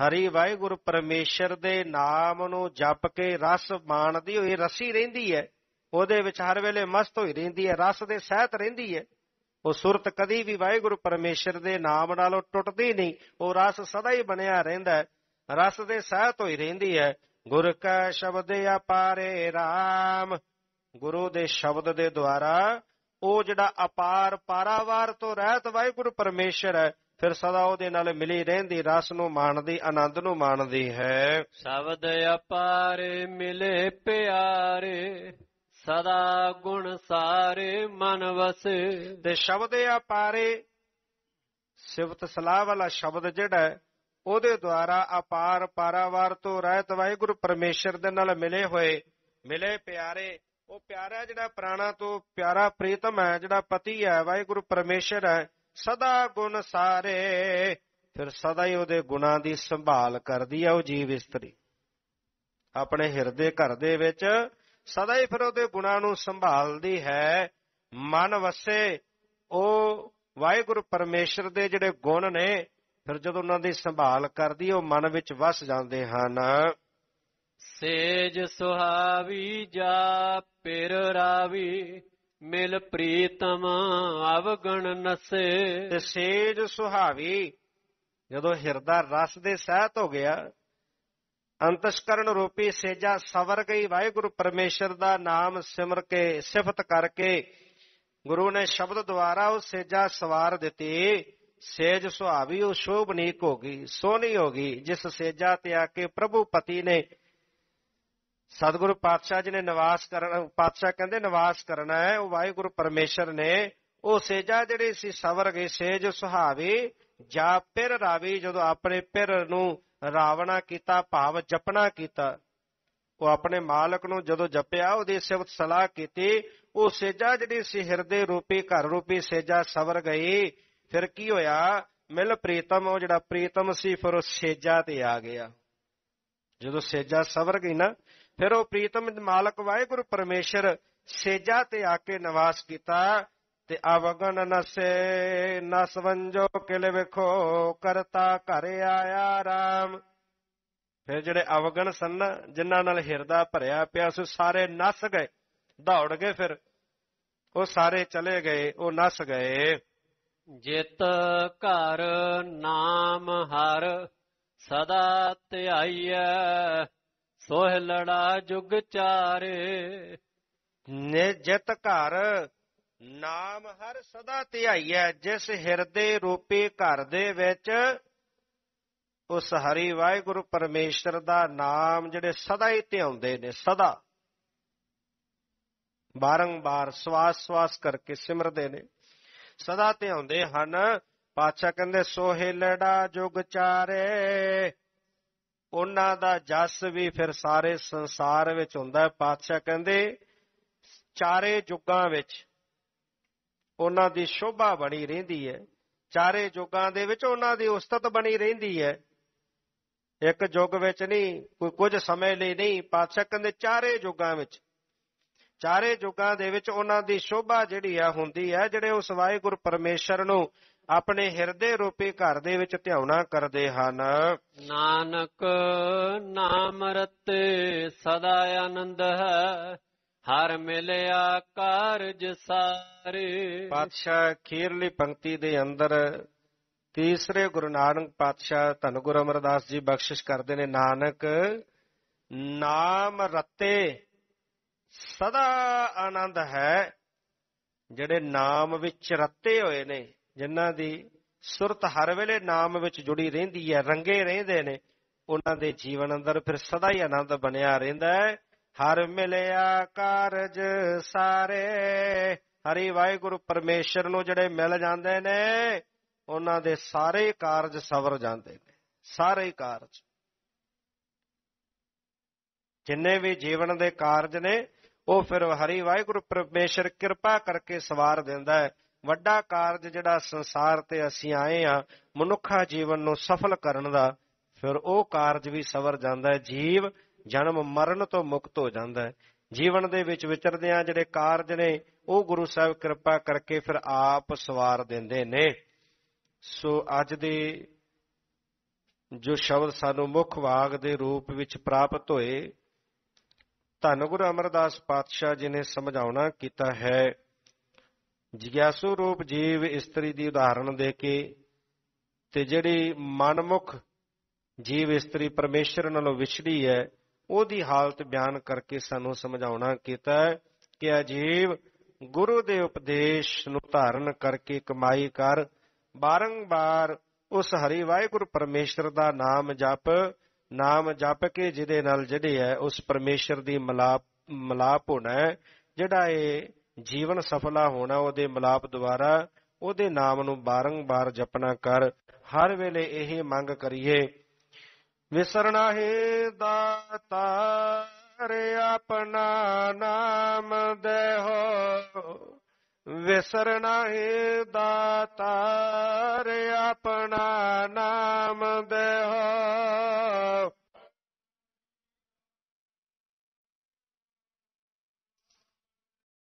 ਹਰੀ ਵਾਹਿਗੁਰੂ ਪਰਮੇਸ਼ਰ ਦੇ ਨਾਮ ਨੂੰ ਜਪ ਕੇ ਰਸ ਮਾਣਦੀ ਹੋਈ ਰਸੀ ਰਹਿੰਦੀ ਹੈ ਉਹਦੇ ਵਿੱਚ ਹਰ ਵੇਲੇ ਮਸਤ ਹੋਈ ਰਹਿੰਦੀ ਹੈ ਰਸ ਦੇ ਸਹਿਤ ਰਹਿੰਦੀ ਹੈ ਉਹ ਸੁਰਤ ਕਦੀ ਵੀ ਵਾਹਿਗੁਰੂ ਪਰਮੇਸ਼ਰ ਦੇ ਨਾਮ ਨਾਲੋਂ ਟੁੱਟਦੀ ਨਹੀਂ ਉਹ ਰਸ ਸਦਾ ਹੀ ਬਣਿਆ ਰਹਿੰਦਾ ਹੈ ਰਸ ਦੇ ਸਹਿਤ ਹੋਈ ਰਹਿੰਦੀ ਹੈ ਗੁਰ ਕਾ ਸ਼ਬਦ ਅਪਾਰੇ RAM ਗੁਰੂ ਦੇ ਸ਼ਬਦ ਦੇ ਦੁਆਰਾ ਉਹ ਜਿਹੜਾ ਅਪਾਰ ਪਾਰਾਵਾਰ ਤੋਂ ਰਹਿਤ ਵਾਹਿਗੁਰੂ ਪਰਮੇਸ਼ਰ ਹੈ ਫਿਰ ਸਦਾ ਉਹਦੇ ਨਾਲ ਮਿਲੀ ਰਹਿੰਦੀ ਰਸ ਨੂੰ ਮਾਣਦੀ ਆਨੰਦ ਨੂੰ ਮਾਣਦੀ ਹੈ ਸ਼ਬਦ ਅਪਾਰ ਮਿਲੇ ਪਿਆਰੇ ਸਦਾ ਗੁਣ ਸਾਰੇ ਮਨ ਵਸੇ ਤੇ ਸ਼ਬਦ ਅਪਾਰੇ ਸਿਫਤ ਸਲਾਹ ਵਾਲਾ ਸ਼ਬਦ ਜਿਹੜਾ ਉਹਦੇ ਦੁਆਰਾ ਅਪਾਰ ਪਾਰਾਵਾਰ ਤੋਂ ਰਹਿਤ ਵਾਹਿਗੁਰੂ ਪਰਮੇਸ਼ਰ ਦੇ ਨਾਲ ਮਿਲੇ ਹੋਏ ਮਿਲੇ ਪਿਆਰੇ ਉਹ ਪਿਆਰਾ ਜਿਹੜਾ ਪ੍ਰਾਣਾ ਤੋਂ ਪਿਆਰਾ ਪ੍ਰੀਤਮ ਹੈ ਜਿਹੜਾ ਪਤੀ ਹੈ ਵਾਹਿਗੁਰੂ ਪਰਮੇਸ਼ਰ ਹੈ ਸਦਾ ਗੁਣ ਸਾਰੇ ਫਿਰ ਸਦਾ ਹੀ ਉਹਦੇ ਗੁਣਾ ਦੀ ਸੰਭਾਲ ਕਰਦੀ ਹੈ ਉਹ ਜੀਵ ਇਸਤਰੀ ਆਪਣੇ ਹਿਰਦੇ ਘਰ ਦੇ ਵਿੱਚ ਸਦਾ ਹੀ ਫਿਰ ਉਹਦੇ ਗੁਣਾ ਨੂੰ ਸੰਭਾਲਦੀ ਹੈ ਮਨ ਵਸੇ ਉਹ ਵਾਹਿਗੁਰੂ ਪਰਮੇਸ਼ਰ ਦੇ ਜਿਹੜੇ ਗੁਣ ਨੇ ਫਿਰ ਜਦੋਂ ਉਹਨਾਂ ਦੀ ਸੰਭਾਲ ਕਰਦੀ ਉਹ ਮਨ ਵਿੱਚ ਵਸ ਜਾਂਦੇ ਹਨ ਸੇਜ ਸੁਹਾਵੀ ਜਾ ਪਿਰ ਰਾਵੀ ਮਿਲ ਪ੍ਰੀਤਮ ਅਵਗਣ ਨਸੇ ਤੇ ਸੇਜ ਸੁਹਾਵੀ ਜਦੋਂ ਹਿਰਦਾ ਰਸ ਦੇ ਸਹਿਤ ਹੋ ਗਿਆ ਅੰਤਸ਼ਕਰਨ ਰੂਪੀ ਸੇਜਾ ਸਵਰ ਗਈ ਵਾਹਿਗੁਰੂ ਪਰਮੇਸ਼ਰ ਦਾ ਨਾਮ ਸਿਮਰ ਕੇ ਸਿਫਤ ਕਰਕੇ ਗੁਰੂ ਨੇ ਸ਼ਬਦ ਦੁਆਰਾ ਉਹ ਸੇਜਾ ਸਵਾਰ ਦਿੱਤੀ ਸੇਜ ਸੁਹਾਵੀ ਉਹ ਸ਼ੋਭਨੀਕ ਹੋ ਗਈ ਸੋਹਣੀ ਹੋ ਗਈ ਜਿਸ ਸੇਜਾ ਤੇ ਆ ਕੇ ਪ੍ਰਭੂ ਪਤੀ ਨੇ ਸਤਿਗੁਰੂ ਪਾਤਸ਼ਾਹ ਜੀ ਨੇ ਨਿਵਾਸ ਕਰਨ ਪਾਤਸ਼ਾਹ ਕਹਿੰਦੇ ਨਿਵਾਸ ਕਰਨਾ ਹੈ ਉਹ ਵਾਹਿਗੁਰੂ ਪਰਮੇਸ਼ਰ ਨੇ ਉਹ ਸੇਜਾ ਜਿਹੜੇ ਸੀ ਸਵਰ ਗਏ ਸੇਜ ਸੁਹਾਵੇ ਜਾ ਪਿਰ ਰਾਵੀ ਜਦੋਂ ਆਪਣੇ ਪਿਰ ਨੂੰ ਰਾਵਣਾ ਕੀਤਾ ਭਾਵ ਜਪਣਾ ਕੀਤਾ ਉਹ ਆਪਣੇ ਮਾਲਕ ਨੂੰ ਜਦੋਂ ਜਪਿਆ ਉਹਦੀ ਸਿਵਤ ਸਲਾਹ ਕੀਤੀ ਉਹ ਸੇਜਾ ਜਿਹੜੀ ਸੀ ਹਿਰਦੇ ਰੂਪੀ ਘਰ ਰੂਪੀ ਸੇਜਾ ਸਵਰ ਗਈ ਫਿਰ ਕੀ ਹੋਇਆ ਮਿਲ ਪ੍ਰੀਤਮ ਉਹ ਜਿਹੜਾ ਪ੍ਰੀਤਮ ਸੀ ਫਿਰ ਉਹ ਸੇਜਾ ਤੇ ਆ ਗਿਆ ਜਦੋਂ ਸੇਜਾ ਸਵਰ ਗਈ ਨਾ ਫਿਰ ਉਹ ਪ੍ਰੀਤਮ ਮਾਲਕ ਵਾਹਿਗੁਰੂ ਪਰਮੇਸ਼ਰ ਸੇਜਾ ਤੇ ਆ ਕੇ ਨਿਵਾਸ ਕੀਤਾ ਤੇ ਆਵਗਨ ਨਸੇ ਨਸਵੰਜੋ ਕਿਲ ਵੇਖੋ ਕਰਤਾ ਘਰ ਆਇਆ ਰਾਮ ਫਿਰ ਜਿਹੜੇ ਆਵਗਨ ਸਨ ਜਿਨ੍ਹਾਂ ਨਾਲ ਹਿਰਦਾ ਭਰਿਆ ਪਿਆ ਸੋ ਸਾਰੇ ਨਸ ਗਏ ਦੌੜ ਗਏ ਫਿਰ ਉਹ ਸਾਰੇ ਚਲੇ ਗਏ ਉਹ ਨਸ ਗਏ ਜਿਤ ਘਰ ਨਾਮ ਹਰ ਸਦਾ ਧਿਆਈਐ ਲੜਾ ਜੁਗ ਚਾਰੇ ਨਿਜਤ ਘਰ ਨਾਮ ਹਰ ਸਦਾ ਧਿਆਈਐ ਜਿਸ ਹਿਰਦੇ ਰੂਪੇ ਘਰ ਦੇ ਵਿੱਚ ਉਸ ਹਰੀ ਵਾਹਿਗੁਰੂ ਪਰਮੇਸ਼ਰ ਦਾ ਨਾਮ ਜਿਹੜੇ ਸਦਾ ਹੀ ਧਿਆਉਂਦੇ ਨੇ ਸਦਾ ਬਾਰੰਬਾਰ ਸਵਾਸ ਸਵਾਸ ਕਰਕੇ ਸਿਮਰਦੇ ਨੇ ਸਦਾ ਧਿਆਉਂਦੇ ਹਨ ਪਾਤਸ਼ਾਹ ਕਹਿੰਦੇ ਸੋਹੇ ਲੜਾ ਜੁਗ ਚਾਰੇ ਉਹਨਾਂ ਦਾ ਜਸ ਵੀ ਫਿਰ ਸਾਰੇ ਸੰਸਾਰ ਵਿੱਚ ਹੁੰਦਾ ਹੈ ਪਾਤਸ਼ਾਹ ਕਹਿੰਦੇ ਚਾਰੇ ਯੁੱਗਾਂ ਵਿੱਚ ਉਹਨਾਂ ਦੀ ਸ਼ੋਭਾ ਬਣੀ ਰਹਿੰਦੀ ਹੈ ਚਾਰੇ ਯੁੱਗਾਂ ਦੇ ਵਿੱਚ ਉਹਨਾਂ ਦੀ ਉਸਤਤ ਬਣੀ ਰਹਿੰਦੀ ਹੈ ਇੱਕ ਯੁੱਗ ਵਿੱਚ ਨਹੀਂ ਕੋਈ ਕੁਝ ਸਮੇਂ ਲਈ ਨਹੀਂ ਪਾਤਸ਼ਾਹ ਕਹਿੰਦੇ ਚਾਰੇ ਯੁੱਗਾਂ ਵਿੱਚ ਚਾਰੇ ਯੁੱਗਾਂ ਦੇ ਵਿੱਚ ਉਹਨਾਂ ਦੀ ਸ਼ੋਭਾ ਜਿਹੜੀ ਆ ਹੁੰਦੀ ਹੈ ਜਿਹੜੇ ਉਸ ਵਾਹਿਗੁਰੂ ਪਰਮੇਸ਼ਰ ਨੂੰ ਆਪਣੇ ਹਿਰਦੇ ਰੂਪੇ ਘਰ ਦੇ ਵਿੱਚ ਧਿਆਉਣਾ ਕਰਦੇ ਹਨ ਨਾਨਕ ਨਾਮ ਰਤੇ ਸਦਾ ਆਨੰਦ ਹੈ ਹਰ ਮਿਲਿਆ ਕਾਰਜ ਸਾਰੇ ਪਾਤਸ਼ਾਹ ਖੀਰਲੀ ਪੰਕਤੀ ਦੇ ਅੰਦਰ ਤੀਸਰੇ ਗੁਰੂ ਨਾਨਕ ਪਾਤਸ਼ਾਹ ਧੰਨ ਗੁਰੂ ਅਮਰਦਾਸ ਜੀ ਬਖਸ਼ਿਸ਼ ਕਰਦੇ ਨੇ ਨਾਨਕ ਨਾਮ ਰਤੇ ਸਦਾ ਆਨੰਦ ਹੈ ਜਿਹੜੇ ਨਾਮ ਵਿੱਚ ਰਤੇ ਹੋਏ ਨੇ ਜਿਨ੍ਹਾਂ ਦੀ ਸੁਰਤ ਹਰ ਵੇਲੇ ਨਾਮ ਵਿੱਚ ਜੁੜੀ ਰਹਿੰਦੀ ਹੈ ਰੰਗੇ ਰਹਿੰਦੇ ਨੇ ਉਹਨਾਂ ਦੇ ਜੀਵਨ ਅੰਦਰ ਫਿਰ ਸਦਾ ਹੀ ਆਨੰਦ ਬਣਿਆ ਰਹਿੰਦਾ ਹੈ ਹਰ ਮਿਲਿਆ ਕਾਰਜ ਸਾਰੇ ਹਰੀ ਵਾਹਿਗੁਰੂ ਪਰਮੇਸ਼ਰ ਨੂੰ ਜਿਹੜੇ ਮਿਲ ਜਾਂਦੇ ਨੇ ਉਹਨਾਂ ਦੇ ਸਾਰੇ ਕਾਰਜ ਸਵਰ ਜਾਂਦੇ ਨੇ ਸਾਰੇ ਕਾਰਜ ਜਿੰਨੇ ਵੀ ਜੀਵਨ ਦੇ ਕਾਰਜ ਨੇ ਉਹ ਫਿਰ ਹਰੀ ਵਾਹਿਗੁਰੂ ਪਰਮੇਸ਼ਰ ਕਿਰਪਾ ਕਰਕੇ ਸਵਾਰ ਦਿੰਦਾ ਹੈ ਵੱਡਾ ਕਾਰਜ ਜਿਹੜਾ ਸੰਸਾਰ ਤੇ ਅਸੀਂ ਆਏ ਆ ਮਨੁੱਖਾ ਜੀਵਨ ਨੂੰ ਸਫਲ ਕਰਨ ਦਾ ਫਿਰ ਉਹ ਕਾਰਜ ਵੀ ਸਵਰ ਜਾਂਦਾ ਹੈ ਜੀਵ ਜਨਮ ਮਰਨ ਤੋਂ ਮੁਕਤ ਹੋ ਜਾਂਦਾ ਹੈ ਜੀਵਨ ਦੇ ਵਿੱਚ ਵਿਚਰਦੇ ਆ ਜਿਹੜੇ ਕਾਰਜ ਨੇ ਉਹ ਗੁਰੂ ਸਾਹਿਬ ਕਿਰਪਾ ਕਰਕੇ ਫਿਰ ਆਪ ਸਵਾਰ ਦਿੰਦੇ ਨੇ ਸੋ ਅੱਜ ਦੇ ਜੋ ਸ਼ਬਦ ਸਾਨੂੰ ਮੁੱਖ ਵਾਗ ਦੇ ਰੂਪ ਵਿੱਚ ਪ੍ਰਾਪਤ ਹੋਏ ਧੰਨ ਗੁਰੂ ਅਮਰਦਾਸ ਪਾਤਸ਼ਾਹ ਜੀ ਨੇ ਸਮਝਾਉਣਾ ਕੀਤਾ ਹੈ ਜਿਗਿਆਸੂ ਰੂਪ ਜੀਵ ਇਸਤਰੀ ਦੀ ਉਦਾਹਰਣ ਦੇ ਕੇ ਤੇ ਜਿਹੜੀ ਮਨਮੁਖ ਜੀਵ ਇਸਤਰੀ ਪਰਮੇਸ਼ਰ ਨਾਲੋਂ ਵਿਛੜੀ ਹੈ ਉਹਦੀ ਹਾਲਤ ਬਿਆਨ ਕਰਕੇ ਸਾਨੂੰ ਸਮਝਾਉਣਾ ਕੀਤਾ ਕਿ ਅਜੀਵ ਗੁਰੂ ਦੇ ਉਪਦੇਸ਼ ਨੂੰ ਧਾਰਨ ਕਰਕੇ ਕਮਾਈ ਕਰ ਬਾਰੰਬਾਰ ਉਸ ਹਰੀ ਵਾਹਿਗੁਰੂ ਪਰਮੇਸ਼ਰ ਦਾ ਨਾਮ ਜਪ ਨਾਮ ਜਪ ਕੇ ਜਿਹਦੇ ਨਾਲ ਜਿਹੜੇ ਹੈ ਉਸ ਪਰਮੇਸ਼ਰ ਦੀ ਮਲਾਪ ਮਲਾਪ ਹੋਣਾ ਜਿਹੜਾ ਇਹ ਜੀਵਨ ਸਫਲਾ ਹੋਣਾ ਉਹਦੇ ਮਲਾਪ ਦੁਆਰਾ ਉਹਦੇ ਨਾਮ ਨੂੰ ਬਾਰੰਬਾਰ ਜਪਣਾ ਕਰ ਹਰ ਵੇਲੇ ਇਹ ਮੰਗ ਕਰੀਏ ਵਿਸਰਣਾ ਹੈ ਦਾਤਾ ਰੇ ਆਪਣਾ ਨਾਮ ਦੇਹੋ ਵਿਸਰਣਾ ਹੈ ਦਾਤਾ ਰੇ ਆਪਣਾ ਨਾਮ ਦੇਹੋ